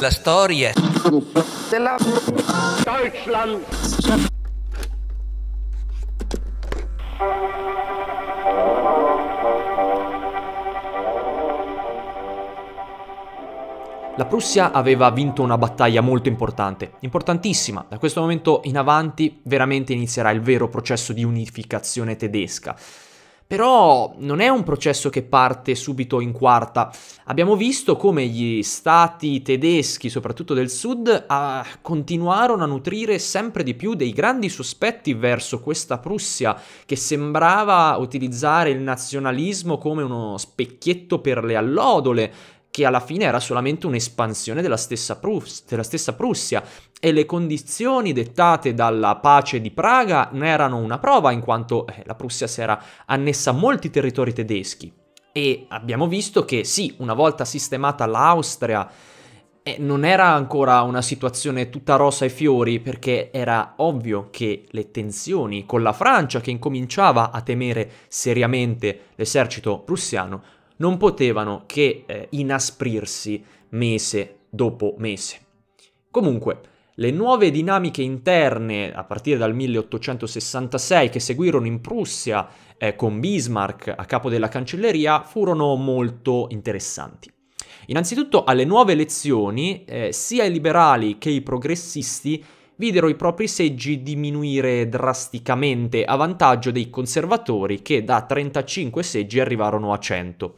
La storia della Deutschland. La Prussia aveva vinto una battaglia molto importante, importantissima. Da questo momento in avanti veramente inizierà il vero processo di unificazione tedesca però non è un processo che parte subito in quarta. Abbiamo visto come gli stati tedeschi, soprattutto del sud, a... continuarono a nutrire sempre di più dei grandi sospetti verso questa Prussia che sembrava utilizzare il nazionalismo come uno specchietto per le allodole, che alla fine era solamente un'espansione della stessa, Prus- della stessa Prussia e le condizioni dettate dalla pace di Praga ne erano una prova in quanto eh, la Prussia si era annessa a molti territori tedeschi e abbiamo visto che sì, una volta sistemata l'Austria eh, non era ancora una situazione tutta rosa e fiori perché era ovvio che le tensioni con la Francia che incominciava a temere seriamente l'esercito prussiano non potevano che eh, inasprirsi mese dopo mese. Comunque, le nuove dinamiche interne, a partire dal 1866, che seguirono in Prussia eh, con Bismarck a capo della cancelleria, furono molto interessanti. Innanzitutto alle nuove elezioni eh, sia i liberali che i progressisti videro i propri seggi diminuire drasticamente a vantaggio dei conservatori che da 35 seggi arrivarono a 100.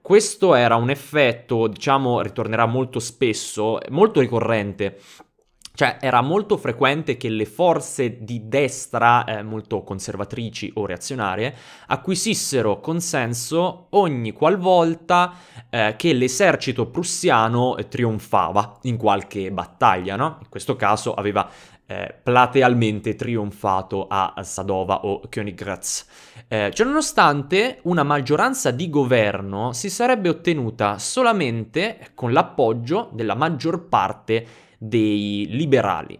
Questo era un effetto, diciamo, ritornerà molto spesso, molto ricorrente cioè era molto frequente che le forze di destra, eh, molto conservatrici o reazionarie, acquisissero consenso ogni qualvolta eh, che l'esercito prussiano eh, trionfava in qualche battaglia, no? In questo caso aveva eh, platealmente trionfato a Sadova o Königgrätz. Eh, ciononostante, una maggioranza di governo si sarebbe ottenuta solamente con l'appoggio della maggior parte dei liberali.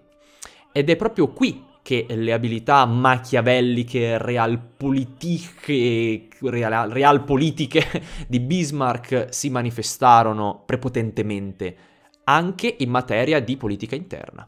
Ed è proprio qui che le abilità machiavelliche, realpolitiche, real, realpolitiche di Bismarck si manifestarono prepotentemente anche in materia di politica interna.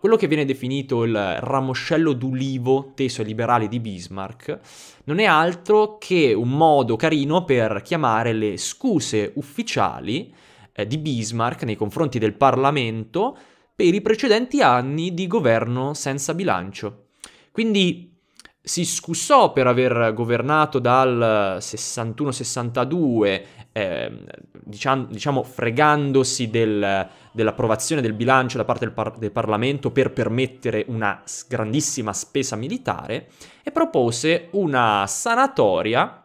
Quello che viene definito il ramoscello d'ulivo teso ai liberali di Bismarck non è altro che un modo carino per chiamare le scuse ufficiali eh, di Bismarck nei confronti del Parlamento per i precedenti anni di governo senza bilancio. Quindi si scussò per aver governato dal 61-62, eh, diciamo, diciamo, fregandosi del, dell'approvazione del bilancio da parte del, par- del, Parlamento per permettere una grandissima spesa militare, e propose una sanatoria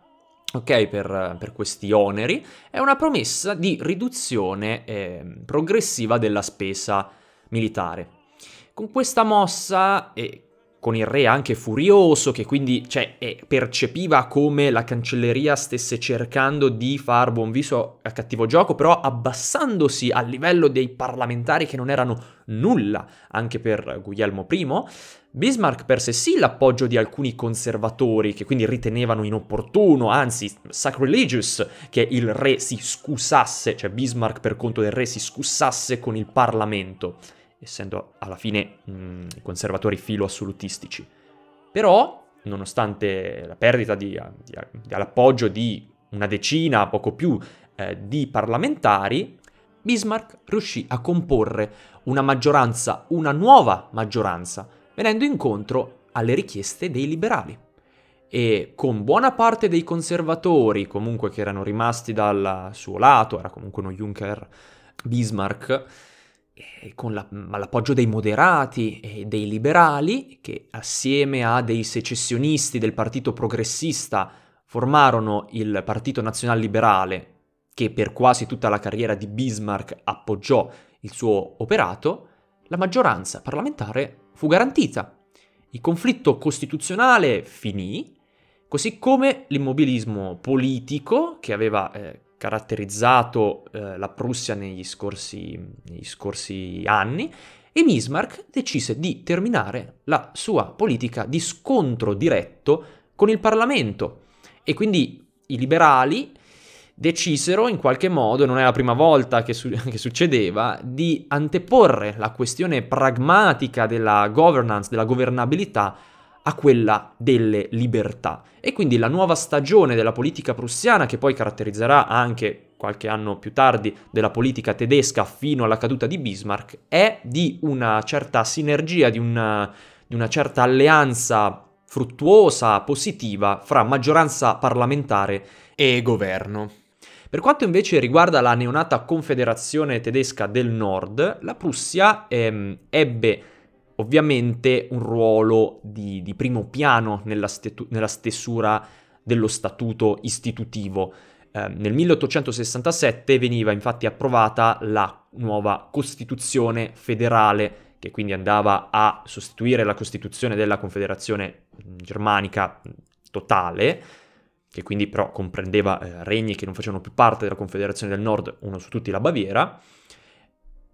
ok, per, per, questi oneri, è una promessa di riduzione eh, progressiva della spesa militare. Con questa mossa, e con il re anche furioso, che quindi cioè, eh, percepiva come la cancelleria stesse cercando di far buon viso a cattivo gioco, però abbassandosi al livello dei parlamentari che non erano nulla, anche per Guglielmo I, Bismarck perse sì l'appoggio di alcuni conservatori, che quindi ritenevano inopportuno, anzi sacrilegious, che il re si scusasse, cioè Bismarck per conto del re si scusasse con il Parlamento, essendo alla fine i conservatori filo-assolutistici. Però, nonostante la perdita di, di, dell'appoggio di una decina, poco più, eh, di parlamentari, Bismarck riuscì a comporre una maggioranza, una nuova maggioranza, venendo incontro alle richieste dei liberali. E con buona parte dei conservatori, comunque che erano rimasti dal suo lato, era comunque uno Juncker Bismarck, con la, l'appoggio dei moderati e dei liberali, che assieme a dei secessionisti del partito progressista formarono il Partito Nazional Liberale, che per quasi tutta la carriera di Bismarck appoggiò il suo operato, la maggioranza parlamentare fu garantita. Il conflitto costituzionale finì, così come l'immobilismo politico che aveva eh, caratterizzato eh, la Prussia negli scorsi, negli scorsi anni, e Bismarck decise di terminare la sua politica di scontro diretto con il Parlamento. E quindi i liberali decisero in qualche modo, non è la prima volta che, su- che succedeva, di anteporre la questione pragmatica della governance, della governabilità a quella delle libertà. E quindi la nuova stagione della politica prussiana, che poi caratterizzerà anche qualche anno più tardi della politica tedesca fino alla caduta di Bismarck, è di una certa sinergia, di una, di una certa alleanza fruttuosa, positiva fra maggioranza parlamentare e governo. Per quanto invece riguarda la neonata Confederazione tedesca del Nord, la Prussia ehm, ebbe ovviamente un ruolo di, di primo piano nella, stetu- nella, stesura dello statuto istitutivo. Eh, nel 1867 veniva infatti approvata la nuova Costituzione federale che quindi andava a sostituire la Costituzione della Confederazione Germanica totale, che quindi però comprendeva eh, regni che non facevano più parte della Confederazione del Nord, uno su tutti la Baviera,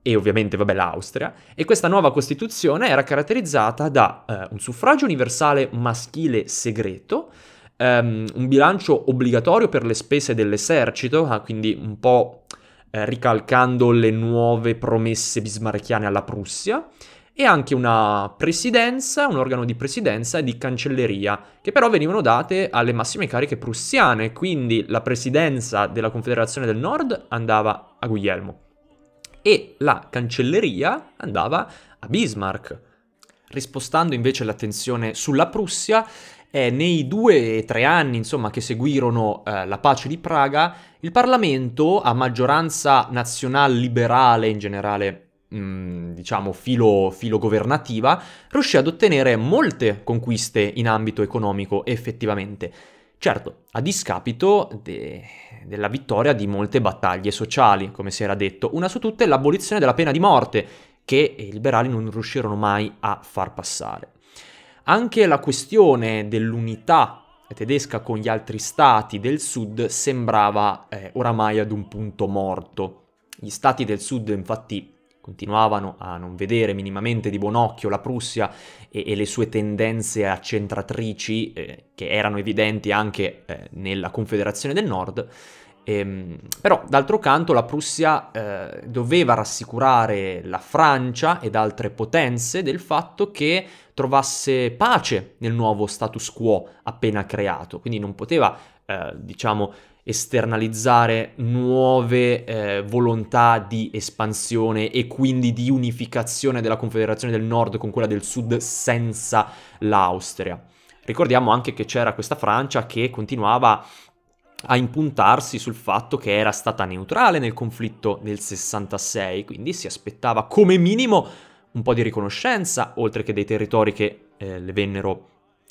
e ovviamente, vabbè, l'Austria, e questa nuova Costituzione era caratterizzata da eh, un suffragio universale maschile segreto, ehm, un bilancio obbligatorio per le spese dell'esercito, ah, quindi un po' eh, ricalcando le nuove promesse bismarchiane alla Prussia, e anche una presidenza, un organo di presidenza e di cancelleria, che però venivano date alle massime cariche prussiane, quindi la presidenza della Confederazione del Nord andava a Guglielmo e la cancelleria andava a Bismarck. Rispostando invece l'attenzione sulla Prussia, eh, nei due e tre anni insomma, che seguirono eh, la pace di Praga, il Parlamento, a maggioranza nazional liberale in generale diciamo, filo, filo governativa, riuscì ad ottenere molte conquiste in ambito economico effettivamente. Certo, a discapito de... della vittoria di molte battaglie sociali, come si era detto, una su tutte l'abolizione della pena di morte, che i liberali non riuscirono mai a far passare. Anche la questione dell'unità tedesca con gli altri stati del sud sembrava eh, oramai ad un punto morto. Gli stati del sud infatti continuavano a non vedere minimamente di buon occhio la Prussia e, e le sue tendenze accentratrici, eh, che erano evidenti anche eh, nella Confederazione del Nord. Ehm, però, d'altro canto, la Prussia eh, doveva rassicurare la Francia ed altre potenze del fatto che trovasse pace nel nuovo status quo appena creato, quindi non poteva, eh, diciamo, esternalizzare nuove eh, volontà di espansione e quindi di unificazione della Confederazione del Nord con quella del Sud senza l'Austria. Ricordiamo anche che c'era questa Francia che continuava a impuntarsi sul fatto che era stata neutrale nel conflitto del 66, quindi si aspettava come minimo un po' di riconoscenza, oltre che dei territori che eh, le vennero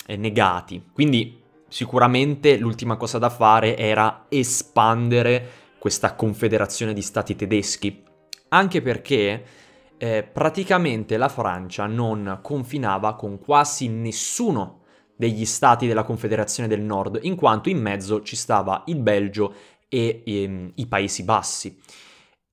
eh, negati. Quindi Sicuramente l'ultima cosa da fare era espandere questa confederazione di stati tedeschi, anche perché eh, praticamente la Francia non confinava con quasi nessuno degli stati della Confederazione del Nord, in quanto in mezzo ci stava il Belgio e, e ehm, i Paesi Bassi.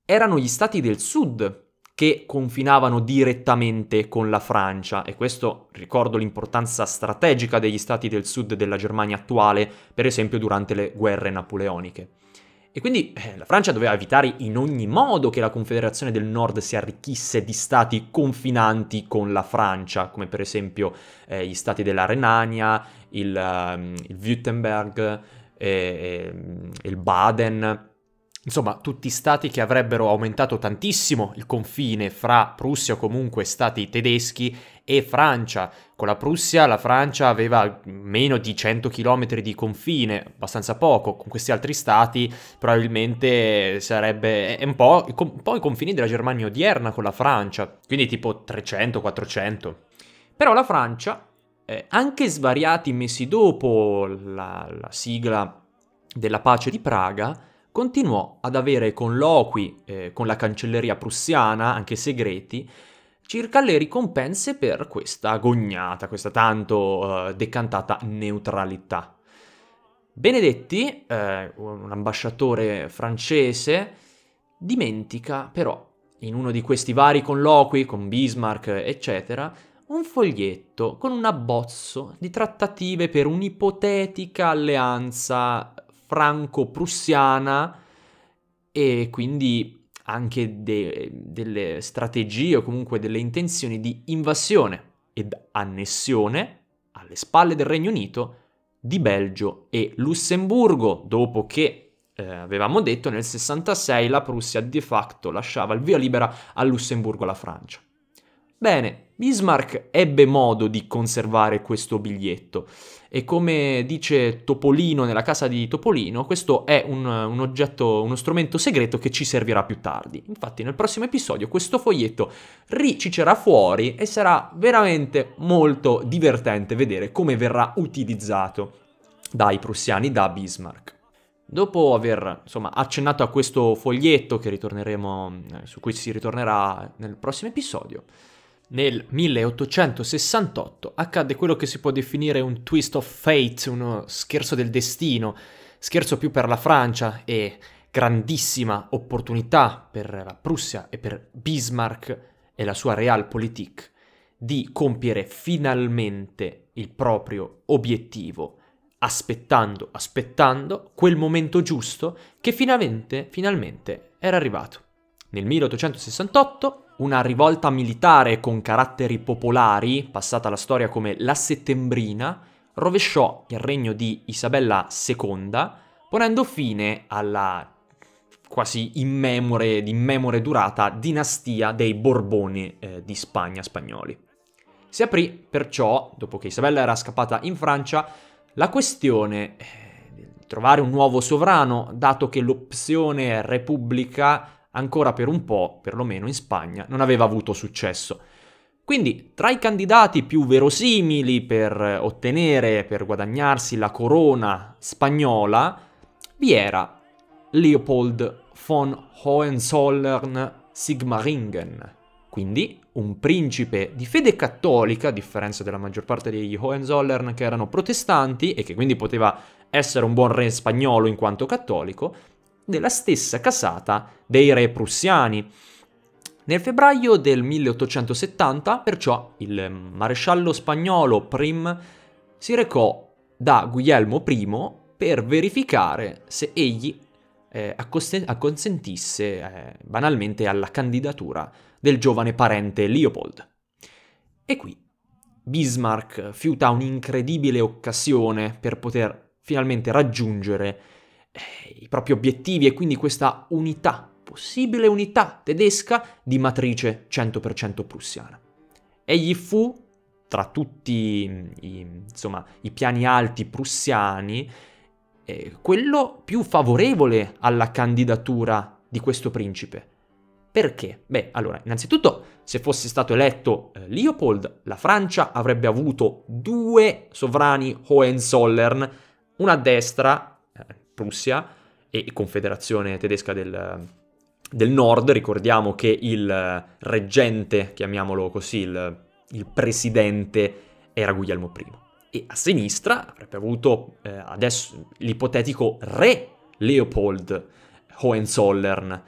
Erano gli stati del Sud che confinavano direttamente con la Francia e questo ricordo l'importanza strategica degli stati del sud della Germania attuale, per esempio durante le guerre napoleoniche. E quindi eh, la Francia doveva evitare in ogni modo che la Confederazione del Nord si arricchisse di stati confinanti con la Francia, come per esempio eh, gli stati della Renania, il, um, il Württemberg, eh, ehm, il Baden insomma, tutti stati che avrebbero aumentato tantissimo il confine fra Prussia o comunque stati tedeschi e Francia. Con la Prussia la Francia aveva meno di 100 km di confine, abbastanza poco, con questi altri stati probabilmente sarebbe un po', un po' i confini della Germania odierna con la Francia, quindi tipo 300-400. Però la Francia, eh, anche svariati mesi dopo la, la sigla della pace di Praga, continuò ad avere colloqui eh, con la cancelleria prussiana, anche segreti, circa le ricompense per questa agognata, questa tanto eh, decantata neutralità. Benedetti, eh, un ambasciatore francese, dimentica però in uno di questi vari colloqui con Bismarck, eccetera, un foglietto con un abbozzo di trattative per un'ipotetica alleanza franco-prussiana e quindi anche de- delle strategie o comunque delle intenzioni di invasione ed annessione alle spalle del Regno Unito di Belgio e Lussemburgo, dopo che eh, avevamo detto nel 66 la Prussia di facto lasciava il via libera al Lussemburgo alla Francia. Bene, Bismarck ebbe modo di conservare questo biglietto e come dice Topolino nella casa di Topolino, questo è un, un, oggetto, uno strumento segreto che ci servirà più tardi. Infatti nel prossimo episodio questo foglietto riciccerà fuori e sarà veramente molto divertente vedere come verrà utilizzato dai prussiani da Bismarck. Dopo aver insomma, accennato a questo foglietto su cui si ritornerà nel prossimo episodio, nel 1868 accadde quello che si può definire un twist of fate, uno scherzo del destino, scherzo più per la Francia e grandissima opportunità per la Prussia e per Bismarck e la sua Realpolitik di compiere finalmente il proprio obiettivo, aspettando, aspettando quel momento giusto che finalmente, finalmente era arrivato. Nel 1868 una rivolta militare con caratteri popolari, passata alla storia come la Settembrina, rovesciò il regno di Isabella II, ponendo fine alla quasi immemore, di immemore durata dinastia dei Borboni eh, di Spagna spagnoli. Si aprì perciò, dopo che Isabella era scappata in Francia, la questione eh, di trovare un nuovo sovrano, dato che l'opzione repubblica ancora per un po', perlomeno in Spagna, non aveva avuto successo. Quindi tra i candidati più verosimili per eh, ottenere, per guadagnarsi la corona spagnola, vi era Leopold von Hohenzollern-Sigmaringen, quindi un principe di fede cattolica, a differenza della maggior parte degli Hohenzollern che erano protestanti e che quindi poteva essere un buon re spagnolo in quanto cattolico, della stessa casata dei re prussiani. Nel febbraio del 1870, perciò, il maresciallo spagnolo Prim si recò da Guglielmo I per verificare se egli eh, acconsentisse eh, banalmente alla candidatura del giovane parente Leopold. E qui Bismarck fiuta un'incredibile occasione per poter finalmente raggiungere eh, i propri obiettivi e quindi questa unità, possibile unità tedesca di matrice 100% prussiana. Egli fu, tra tutti mm, i, insomma, i piani alti prussiani, eh, quello più favorevole alla candidatura di questo principe. Perché? Beh, allora, innanzitutto, se fosse stato eletto eh, Leopold, la Francia avrebbe avuto due sovrani Hohenzollern, una a destra Prussia e Confederazione Tedesca del, del Nord, ricordiamo che il reggente, chiamiamolo così, il, il presidente era Guglielmo I. E a sinistra avrebbe avuto eh, adesso l'ipotetico re Leopold Hohenzollern.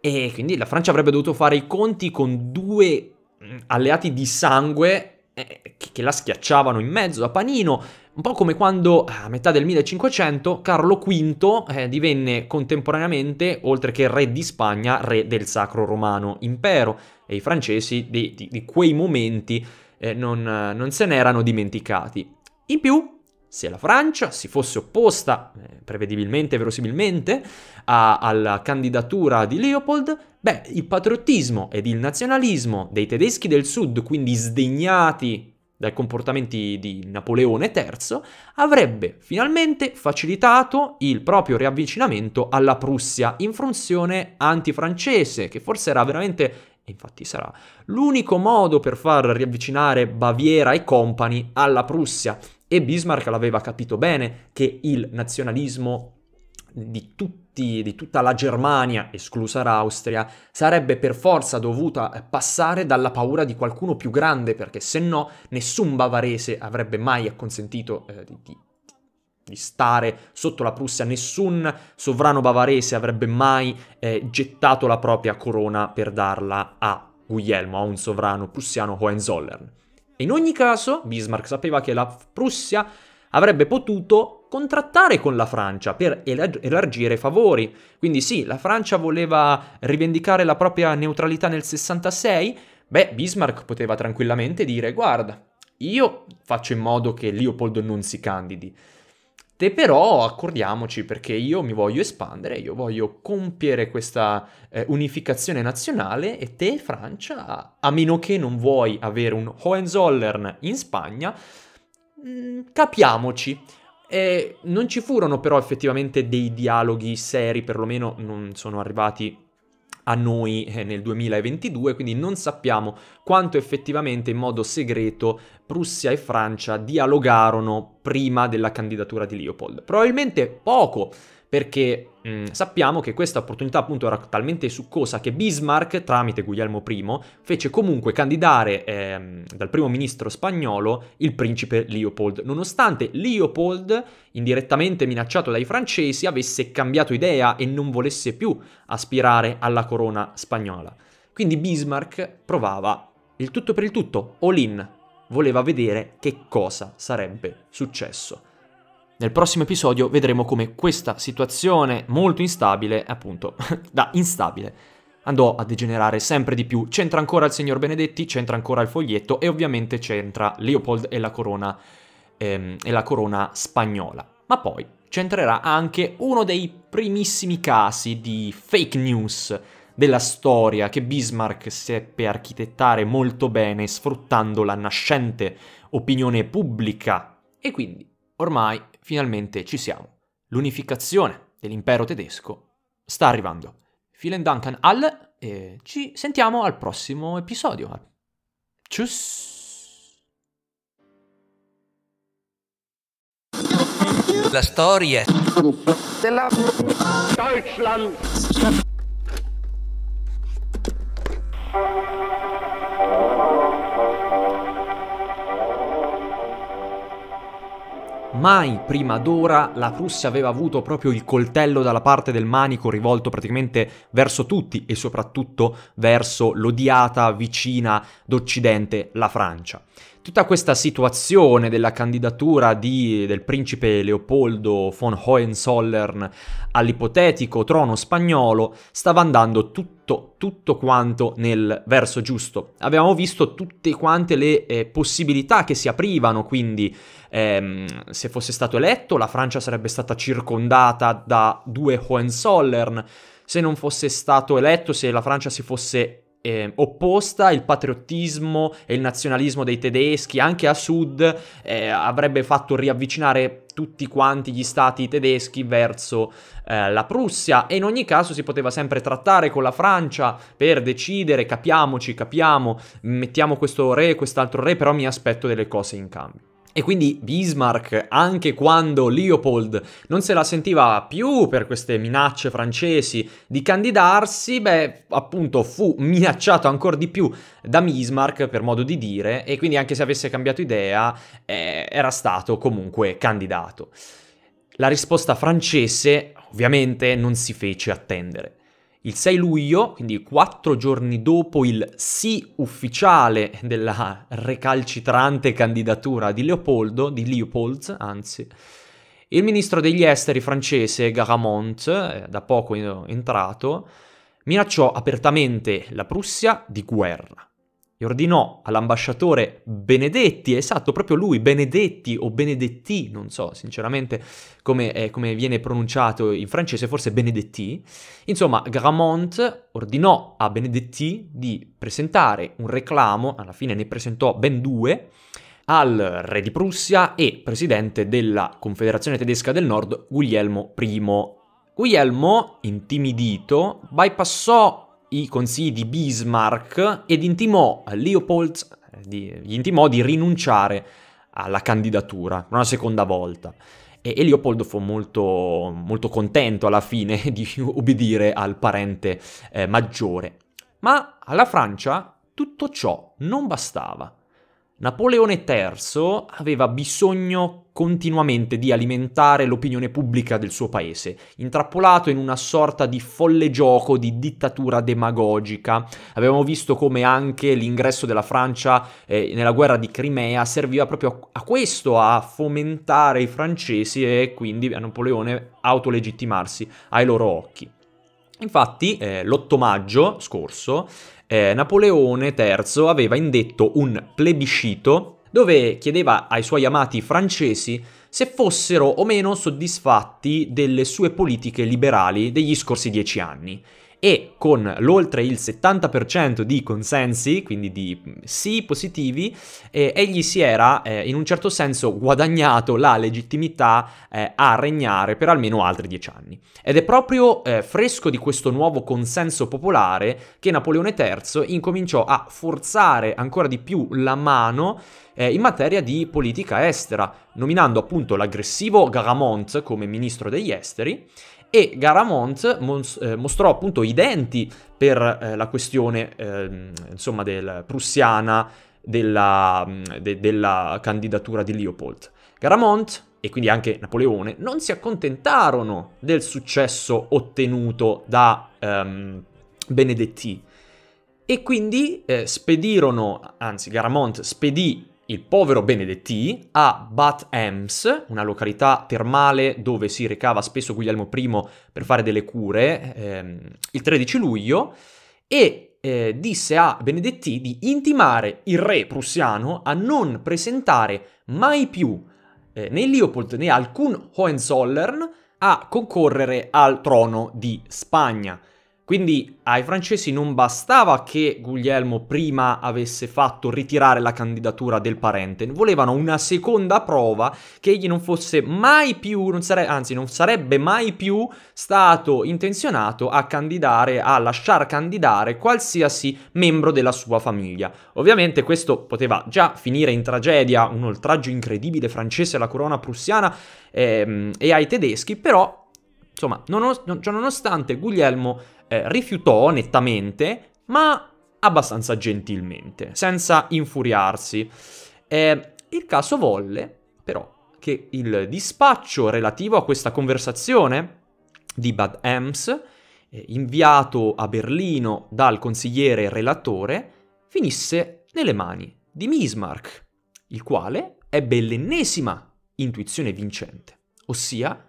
E quindi la Francia avrebbe dovuto fare i conti con due mm, alleati di sangue eh, che la schiacciavano in mezzo a panino un po' come quando eh, a metà del 1500 Carlo V eh, divenne contemporaneamente, oltre che re di Spagna, re del Sacro Romano Impero e i francesi di, di, di quei momenti eh, non, non se n'erano dimenticati. In più, se la Francia si fosse opposta, eh, prevedibilmente e verosimilmente, a, alla candidatura di Leopold, beh, il patriottismo ed il nazionalismo dei tedeschi del sud, quindi sdegnati dai comportamenti di Napoleone III, avrebbe finalmente facilitato il proprio riavvicinamento alla Prussia in funzione antifrancese, che forse era veramente infatti sarà l'unico modo per far riavvicinare Baviera e compagni alla Prussia. E Bismarck l'aveva capito bene che il nazionalismo di tutti tutti, di tutta la Germania, esclusa l'Austria, sarebbe per forza dovuta eh, passare dalla paura di qualcuno più grande, perché se no nessun bavarese avrebbe mai acconsentito eh, di, di di stare sotto la Prussia, nessun sovrano bavarese avrebbe mai eh, gettato la propria corona per darla a Guglielmo, a un sovrano prussiano Hohenzollern. in ogni caso, Bismarck sapeva che la Prussia avrebbe potuto contrattare con la Francia per elargire favori. Quindi sì, la Francia voleva rivendicare la propria neutralità nel 66, beh, Bismarck poteva tranquillamente dire guarda, io faccio in modo che Leopold non si candidi. Te però accordiamoci perché io mi voglio espandere, io voglio compiere questa eh, unificazione nazionale e te Francia, a meno che non vuoi avere un Hohenzollern in Spagna, Mm, capiamoci. Eh, non ci furono però effettivamente dei dialoghi seri, perlomeno non sono arrivati a noi eh, nel 2022, quindi non sappiamo quanto effettivamente in modo segreto Prussia e Francia dialogarono prima della candidatura di Leopold. Probabilmente poco, perché mh, mm. sappiamo che questa opportunità appunto era talmente succosa che Bismarck, tramite Guglielmo I, fece comunque candidare ehm, dal primo ministro spagnolo il principe Leopold, nonostante Leopold, indirettamente minacciato dai francesi, avesse cambiato idea e non volesse più aspirare alla corona spagnola. Quindi Bismarck provava il tutto per il tutto, all in, voleva vedere che cosa sarebbe successo. Nel prossimo episodio vedremo come questa situazione molto instabile, appunto, da instabile, andò a degenerare sempre di più. C'entra ancora il signor Benedetti, c'entra ancora il foglietto e ovviamente c'entra Leopold e la corona, ehm, e la corona spagnola. Ma poi c'entrerà anche uno dei primissimi casi di fake news della storia che Bismarck seppe architettare molto bene sfruttando la nascente opinione pubblica. E quindi, ormai, finalmente ci siamo. L'unificazione dell'impero tedesco sta arrivando. Vielen Dank an alle e ci sentiamo al prossimo episodio. Tschüss! La storia della Deutschland. Thank you. mai prima d'ora la Prussia aveva avuto proprio il coltello dalla parte del manico rivolto praticamente verso tutti e soprattutto verso l'odiata vicina d'Occidente, la Francia. Tutta questa situazione della candidatura di, del principe Leopoldo von Hohenzollern all'ipotetico trono spagnolo stava andando tutto, tutto quanto nel verso giusto. Avevamo visto tutte quante le eh, possibilità che si aprivano, quindi ehm, se fosse stato eletto la Francia sarebbe stata circondata da due Hohenzollern, se non fosse stato eletto, se la Francia si fosse eh, opposta, il patriottismo e il nazionalismo dei tedeschi, anche a sud, eh, avrebbe fatto riavvicinare tutti quanti gli stati tedeschi verso eh, la Prussia e in ogni caso si poteva sempre trattare con la Francia per decidere capiamoci, capiamo, mettiamo questo re, quest'altro re, però mi aspetto delle cose in cambio. E quindi Bismarck, anche quando Leopold non se la sentiva più per queste minacce francesi di candidarsi, beh, appunto fu minacciato ancora di più da Bismarck, per modo di dire, e quindi anche se avesse cambiato idea, eh, era stato comunque candidato. La risposta francese ovviamente non si fece attendere. Il 6 luglio, quindi quattro giorni dopo il sì ufficiale della recalcitrante candidatura di Leopoldo, di Leopold, anzi, il ministro degli esteri francese Garamont, eh, da poco entrato, minacciò apertamente la Prussia di guerra e ordinò all'ambasciatore Benedetti, esatto, proprio lui, Benedetti o Benedetti, non so sinceramente come, eh, come viene pronunciato in francese, forse Benedetti, insomma Gramont ordinò a Benedetti di presentare un reclamo, alla fine ne presentò ben due, al re di Prussia e presidente della Confederazione tedesca del Nord Guglielmo I. Guglielmo, intimidito, bypassò i consigli di Bismarck ed intimò Leopold di, gli intimò di rinunciare alla candidatura una seconda volta. E, e Leopoldo fu molto, molto, contento alla fine di ubbidire al parente eh, maggiore. Ma alla Francia tutto ciò non bastava. Napoleone III aveva bisogno continuamente di alimentare l'opinione pubblica del suo paese, intrappolato in una sorta di folle gioco di dittatura demagogica. Abbiamo visto come anche l'ingresso della Francia eh, nella guerra di Crimea serviva proprio a questo, a fomentare i francesi e quindi a Napoleone autolegittimarsi ai loro occhi. Infatti, eh, l'8 maggio scorso, eh, Napoleone III aveva indetto un plebiscito dove chiedeva ai suoi amati francesi se fossero o meno soddisfatti delle sue politiche liberali degli scorsi dieci anni. E con l'oltre il 70% di consensi, quindi di sì positivi, eh, egli si era eh, in un certo senso guadagnato la legittimità eh, a regnare per almeno altri dieci anni. Ed è proprio eh, fresco di questo nuovo consenso popolare che Napoleone III incominciò a forzare ancora di più la mano eh, in materia di politica estera, nominando appunto l'aggressivo Garamont come ministro degli esteri e Garamont mos- eh, mostrò appunto i denti per eh, la questione ehm, insomma del prussiana della, mm, de- della candidatura di Leopold. Garamont e quindi anche Napoleone non si accontentarono del successo ottenuto da um, Benedetti e quindi eh, spedirono, anzi Garamont spedì il povero Benedetti a Bath Ems, una località termale dove si recava spesso Guglielmo I per fare delle cure, ehm, il 13 luglio, e eh, disse a Benedetti di intimare il re prussiano a non presentare mai più eh, né Leopold né alcun Hohenzollern a concorrere al trono di Spagna. Quindi ai francesi non bastava che Guglielmo prima avesse fatto ritirare la candidatura del parente, volevano una seconda prova che egli non fosse mai più, non sare- anzi non sarebbe mai più stato intenzionato a candidare, a lasciar candidare qualsiasi membro della sua famiglia. Ovviamente questo poteva già finire in tragedia, un oltraggio incredibile francese alla corona prussiana ehm, e ai tedeschi, però... Insomma, nonost- cioè nonostante Guglielmo eh, rifiutò nettamente, ma abbastanza gentilmente, senza infuriarsi. Eh, il caso volle, però, che il dispaccio relativo a questa conversazione di Bad Ems, eh, inviato a Berlino dal consigliere relatore, finisse nelle mani di Mismark, il quale ebbe l'ennesima intuizione vincente, ossia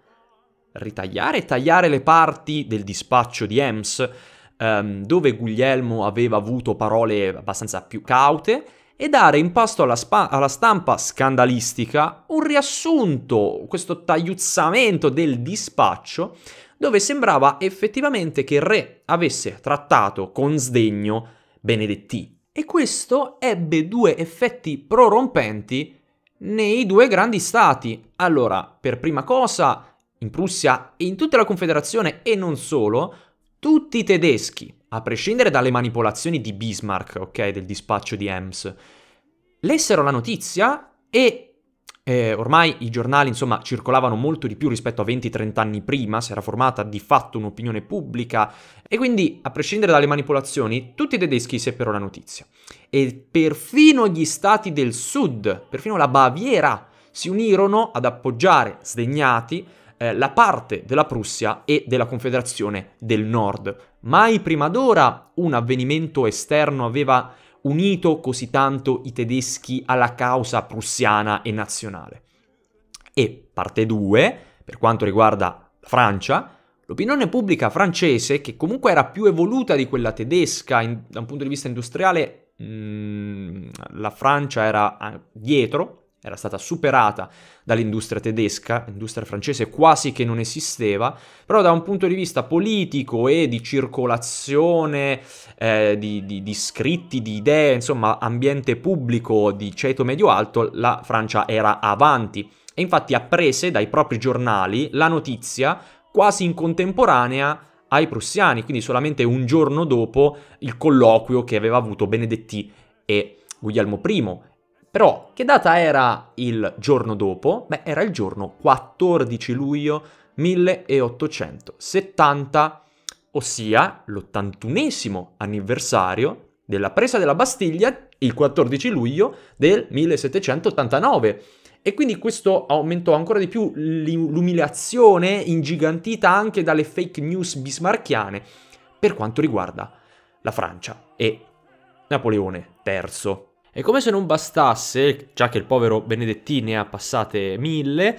ritagliare e tagliare le parti del dispaccio di Ems um, dove Guglielmo aveva avuto parole abbastanza più caute e dare in pasto alla, spa- alla, stampa scandalistica un riassunto, questo tagliuzzamento del dispaccio, dove sembrava effettivamente che il re avesse trattato con sdegno Benedetti. E questo ebbe due effetti prorompenti nei due grandi stati. Allora, per prima cosa, in Prussia e in tutta la Confederazione e non solo, tutti i tedeschi, a prescindere dalle manipolazioni di Bismarck, ok, del dispaccio di Ems, lessero la notizia e eh, ormai i giornali, insomma, circolavano molto di più rispetto a 20-30 anni prima, si era formata di fatto un'opinione pubblica e quindi, a prescindere dalle manipolazioni, tutti i tedeschi seppero la notizia. E perfino gli stati del sud, perfino la Baviera, si unirono ad appoggiare, sdegnati, eh, la parte della Prussia e della Confederazione del Nord. Mai prima d'ora un avvenimento esterno aveva unito così tanto i tedeschi alla causa prussiana e nazionale. E parte 2, per quanto riguarda Francia, l'opinione pubblica francese, che comunque era più evoluta di quella tedesca in, da un punto di vista industriale, mh, mm, la Francia era dietro era stata superata dall'industria tedesca, l'industria francese quasi che non esisteva, però da un punto di vista politico e di circolazione eh, di, di, di, scritti, di idee, insomma ambiente pubblico di ceto medio-alto, la Francia era avanti e infatti apprese dai propri giornali la notizia quasi in contemporanea ai prussiani, quindi solamente un giorno dopo il colloquio che aveva avuto Benedetti e Guglielmo I però che data era il giorno dopo? Beh, era il giorno 14 luglio 1870, ossia l'81 anniversario della presa della Bastiglia il 14 luglio del 1789. E quindi questo aumentò ancora di più l'umiliazione ingigantita anche dalle fake news bismarchiane per quanto riguarda la Francia e Napoleone III. E come se non bastasse, già che il povero Benedettini ha passate mille,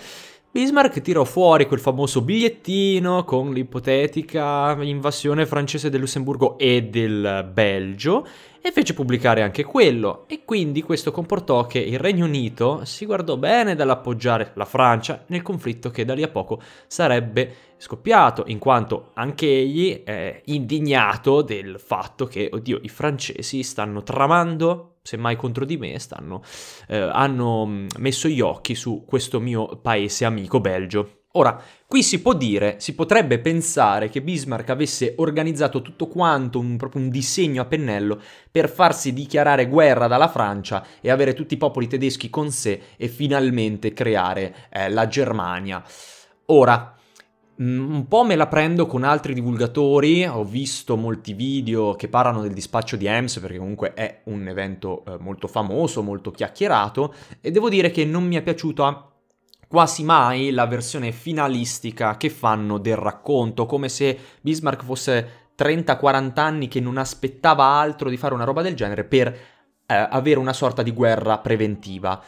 Bismarck tirò fuori quel famoso bigliettino con l'ipotetica invasione francese del Lussemburgo e del Belgio e fece pubblicare anche quello e quindi questo comportò che il Regno Unito si guardò bene dall'appoggiare la Francia nel conflitto che da lì a poco sarebbe scoppiato in quanto anche egli è indignato del fatto che oddio i francesi stanno tramando semmai contro di me, stanno, eh, hanno mm, messo gli occhi su questo mio paese amico Belgio. Ora, qui si può dire, si potrebbe pensare che Bismarck avesse organizzato tutto quanto, un, proprio un disegno a pennello, per farsi dichiarare guerra dalla Francia e avere tutti i popoli tedeschi con sé e finalmente creare eh, la Germania. Ora, Mm, un po' me la prendo con altri divulgatori, ho visto molti video che parlano del dispaccio di EMS perché comunque è un evento eh, molto famoso, molto chiacchierato e devo dire che non mi è piaciuta quasi mai la versione finalistica che fanno del racconto, come se Bismarck fosse 30-40 anni che non aspettava altro di fare una roba del genere per eh, avere una sorta di guerra preventiva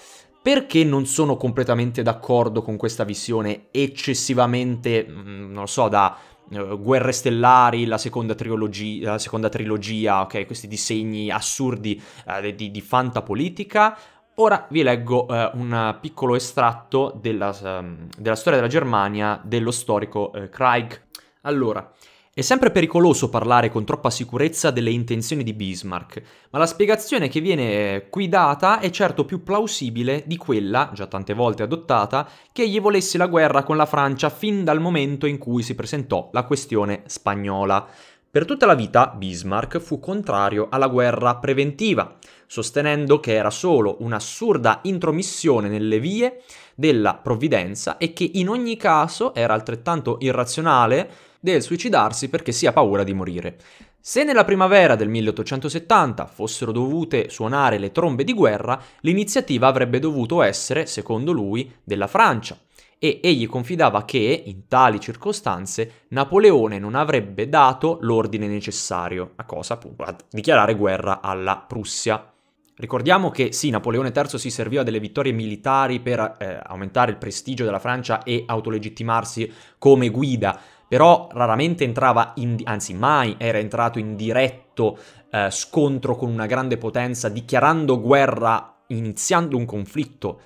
perché non sono completamente d'accordo con questa visione eccessivamente, mm, non lo so, da uh, Guerre Stellari, la seconda, trilogi- la seconda trilogia, ok, questi disegni assurdi uh, di, di fantapolitica. Ora vi leggo uh, un piccolo estratto della, ehm, della, storia della Germania dello storico Craig. Allora, è sempre pericoloso parlare con troppa sicurezza delle intenzioni di Bismarck, ma la spiegazione che viene qui data è certo più plausibile di quella, già tante volte adottata, che egli volesse la guerra con la Francia fin dal momento in cui si presentò la questione spagnola. Per tutta la vita Bismarck fu contrario alla guerra preventiva, sostenendo che era solo un'assurda intromissione nelle vie della provvidenza e che in ogni caso era altrettanto irrazionale del suicidarsi perché si ha paura di morire. Se nella primavera del 1870 fossero dovute suonare le trombe di guerra, l'iniziativa avrebbe dovuto essere, secondo lui, della Francia, e egli confidava che, in tali circostanze, Napoleone non avrebbe dato l'ordine necessario, a cosa appunto? A dichiarare guerra alla Prussia. Ricordiamo che sì, Napoleone III si serviva delle vittorie militari per eh, aumentare il prestigio della Francia e autolegittimarsi come guida però raramente entrava, in, anzi mai era entrato in diretto eh, scontro con una grande potenza, dichiarando guerra, iniziando un conflitto.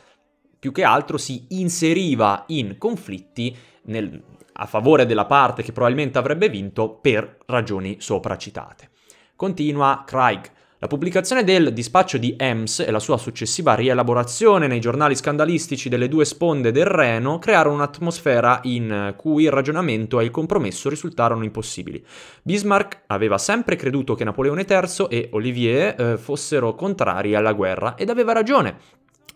Più che altro si inseriva in conflitti nel, a favore della parte che probabilmente avrebbe vinto per ragioni sopracitate. Continua Craig. La pubblicazione del dispaccio di Ems e la sua successiva rielaborazione nei giornali scandalistici delle due sponde del Reno crearono un'atmosfera in cui il ragionamento e il compromesso risultarono impossibili. Bismarck aveva sempre creduto che Napoleone III e Olivier eh, fossero contrari alla guerra ed aveva ragione.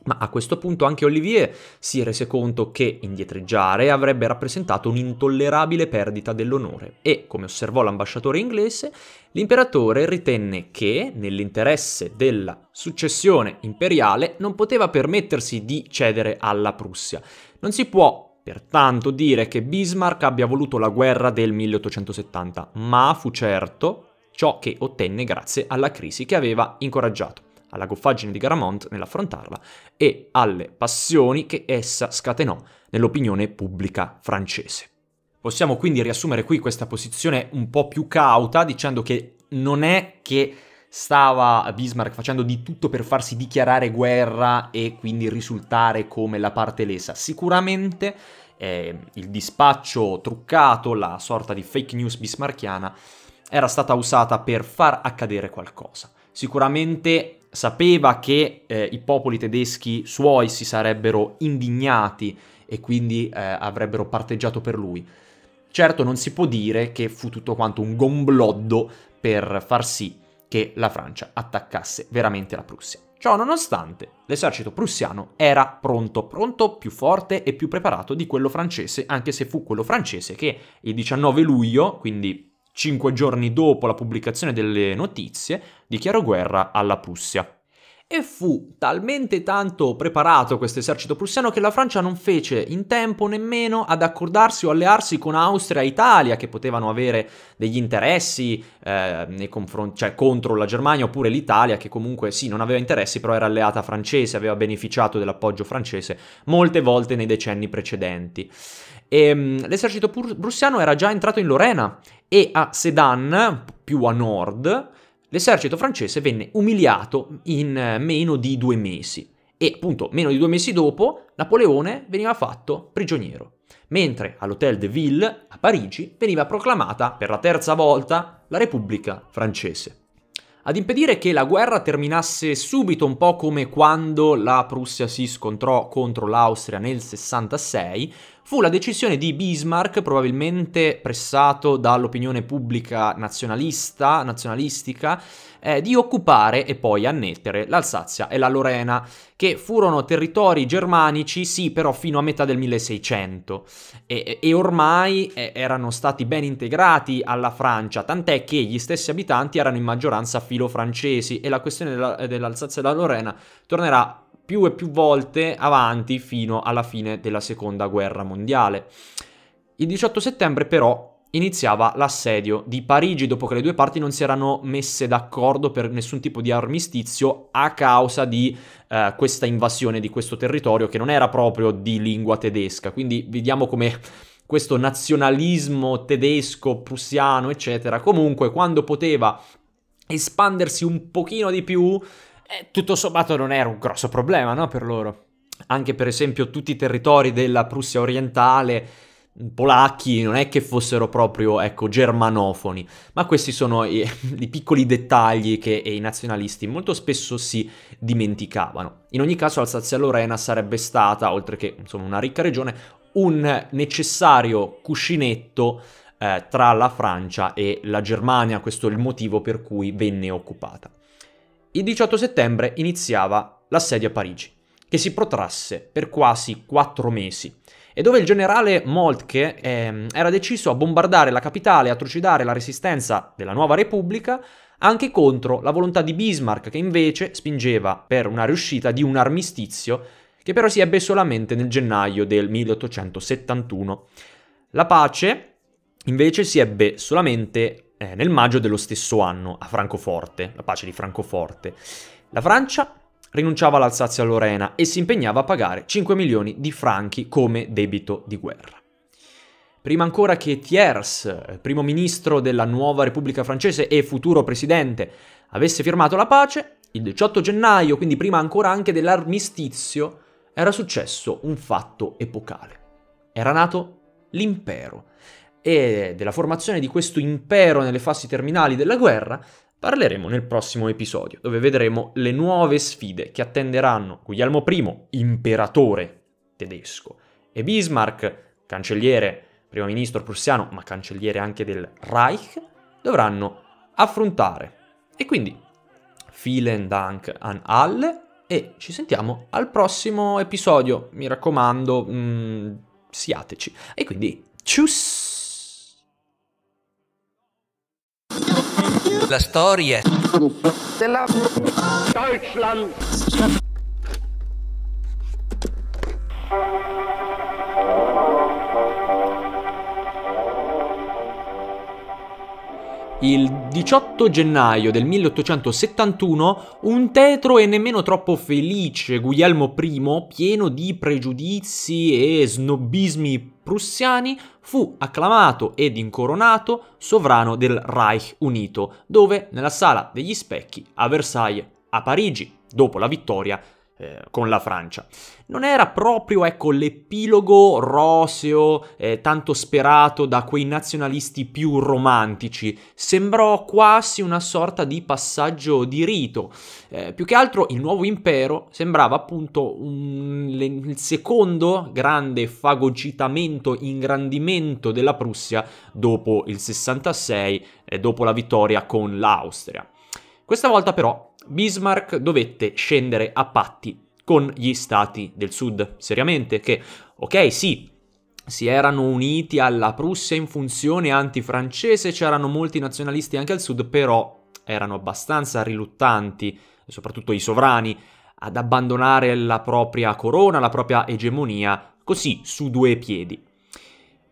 Ma a questo punto anche Olivier si rese conto che indietreggiare avrebbe rappresentato un'intollerabile perdita dell'onore e, come osservò l'ambasciatore inglese, l'imperatore ritenne che, nell'interesse della successione imperiale, non poteva permettersi di cedere alla Prussia. Non si può pertanto dire che Bismarck abbia voluto la guerra del 1870, ma fu certo ciò che ottenne grazie alla crisi che aveva incoraggiato alla goffaggine di Garamond nell'affrontarla e alle passioni che essa scatenò nell'opinione pubblica francese. Possiamo quindi riassumere qui questa posizione un po' più cauta dicendo che non è che stava Bismarck facendo di tutto per farsi dichiarare guerra e quindi risultare come la parte lesa. Sicuramente eh, il dispaccio truccato, la sorta di fake news bismarchiana, era stata usata per far accadere qualcosa. Sicuramente sapeva che eh, i popoli tedeschi suoi si sarebbero indignati e quindi eh, avrebbero parteggiato per lui. Certo non si può dire che fu tutto quanto un gombloddo per far sì che la Francia attaccasse veramente la Prussia. Ciò nonostante, l'esercito prussiano era pronto, pronto, più forte e più preparato di quello francese, anche se fu quello francese che il 19 luglio, quindi cinque giorni dopo la pubblicazione delle notizie, dichiarò guerra alla Prussia. E fu talmente tanto preparato questo esercito prussiano che la Francia non fece in tempo nemmeno ad accordarsi o allearsi con Austria e Italia, che potevano avere degli interessi eh, confron- cioè, contro la Germania, oppure l'Italia, che comunque sì, non aveva interessi, però era alleata francese, aveva beneficiato dell'appoggio francese molte volte nei decenni precedenti. E, ehm, l'esercito prussiano era già entrato in Lorena e a Sedan, più a nord, l'esercito francese venne umiliato in eh, meno di due mesi. E appunto, meno di due mesi dopo, Napoleone veniva fatto prigioniero mentre all'Hôtel de Ville a Parigi veniva proclamata per la terza volta la Repubblica francese. Ad impedire che la guerra terminasse subito, un po' come quando la Prussia si scontrò contro l'Austria nel 66, fu la decisione di Bismarck, probabilmente pressato dall'opinione pubblica nazionalista, nazionalistica, eh, di occupare e poi annettere l'Alsazia e la Lorena, che furono territori germanici, sì, però fino a metà del 1600 e, e ormai eh, erano stati ben integrati alla Francia, tant'è che gli stessi abitanti erano in maggioranza filo francesi e la questione della, dell'Alsazia e della Lorena tornerà più e più volte avanti fino alla fine della seconda guerra mondiale. Il 18 settembre però iniziava l'assedio di Parigi dopo che le due parti non si erano messe d'accordo per nessun tipo di armistizio a causa di eh, questa invasione di questo territorio che non era proprio di lingua tedesca. Quindi vediamo come questo nazionalismo tedesco, prussiano, eccetera, comunque quando poteva espandersi un pochino di più eh, tutto sommato non era un grosso problema no, per loro. Anche per esempio tutti i territori della Prussia orientale polacchi non è che fossero proprio ecco, germanofoni, ma questi sono i, i, piccoli dettagli che i nazionalisti molto spesso si dimenticavano. In ogni caso Alsazia-Lorena sarebbe stata, oltre che insomma, una ricca regione, un necessario cuscinetto eh, tra la Francia e la Germania, questo è il motivo per cui venne occupata. Il 18 settembre iniziava l'assedio a Parigi, che si protrasse per quasi quattro mesi e dove il generale Moltke eh, era deciso a bombardare la capitale e a trucidare la resistenza della nuova repubblica anche contro la volontà di Bismarck che invece spingeva per una riuscita di un armistizio che però si ebbe solamente nel gennaio del 1871. La pace invece si ebbe solamente eh, nel maggio dello stesso anno a Francoforte, la pace di Francoforte. La Francia rinunciava all'Alsazia-Lorena e si impegnava a pagare 5 milioni di franchi come debito di guerra. Prima ancora che Thiers, primo ministro della nuova Repubblica francese e futuro presidente, avesse firmato la pace, il 18 gennaio, quindi prima ancora anche dell'armistizio, era successo un fatto epocale. Era nato l'impero e della formazione di questo impero nelle fasi terminali della guerra, parleremo nel prossimo episodio, dove vedremo le nuove sfide che attenderanno Guglielmo I, imperatore tedesco, e Bismarck, cancelliere, primo ministro prussiano, ma cancelliere anche del Reich, dovranno affrontare. E quindi, vielen Dank an alle e ci sentiamo al prossimo episodio. Mi raccomando, mh, mm, siateci. E quindi, tschüss! La storia della Deutschland. il 18 gennaio del 1871 un tetro e nemmeno troppo felice Guglielmo I, pieno di pregiudizi e snobismi prussiani, fu acclamato ed incoronato sovrano del Reich Unito, dove nella sala degli specchi a Versailles, a Parigi, dopo la vittoria eh, con la Francia non era proprio ecco, l'epilogo roseo eh, tanto sperato da quei nazionalisti più romantici, sembrò quasi una sorta di passaggio di rito. Eh, più che altro il nuovo impero sembrava appunto un, il secondo grande fagocitamento, ingrandimento della Prussia dopo il 66 eh, dopo la vittoria con l'Austria. Questa volta però Bismarck dovette scendere a patti con gli stati del sud, seriamente, che ok sì, si erano uniti alla Prussia in funzione antifrancese, c'erano molti nazionalisti anche al sud, però erano abbastanza riluttanti, soprattutto i sovrani, ad abbandonare la propria corona, la propria egemonia, così su due piedi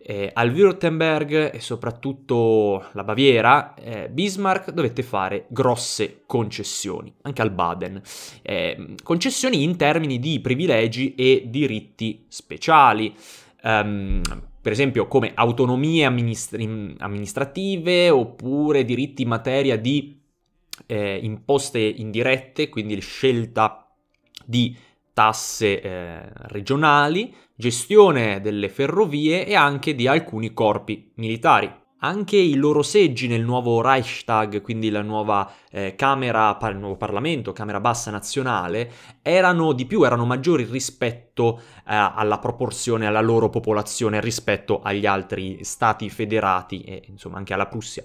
eh, al Württemberg e soprattutto la Baviera, eh, Bismarck dovette fare grosse concessioni, anche al Baden, eh, concessioni in termini di privilegi e diritti speciali. Um, per esempio come autonomie amministri- amministrative oppure diritti in materia di eh, imposte indirette, quindi scelta di tasse eh, regionali, gestione delle ferrovie e anche di alcuni corpi militari. Anche i loro seggi nel nuovo Reichstag, quindi la nuova eh, Camera, il nuovo Parlamento, Camera Bassa Nazionale, erano di più, erano maggiori rispetto eh, alla proporzione, alla loro popolazione rispetto agli altri stati federati e insomma anche alla Prussia.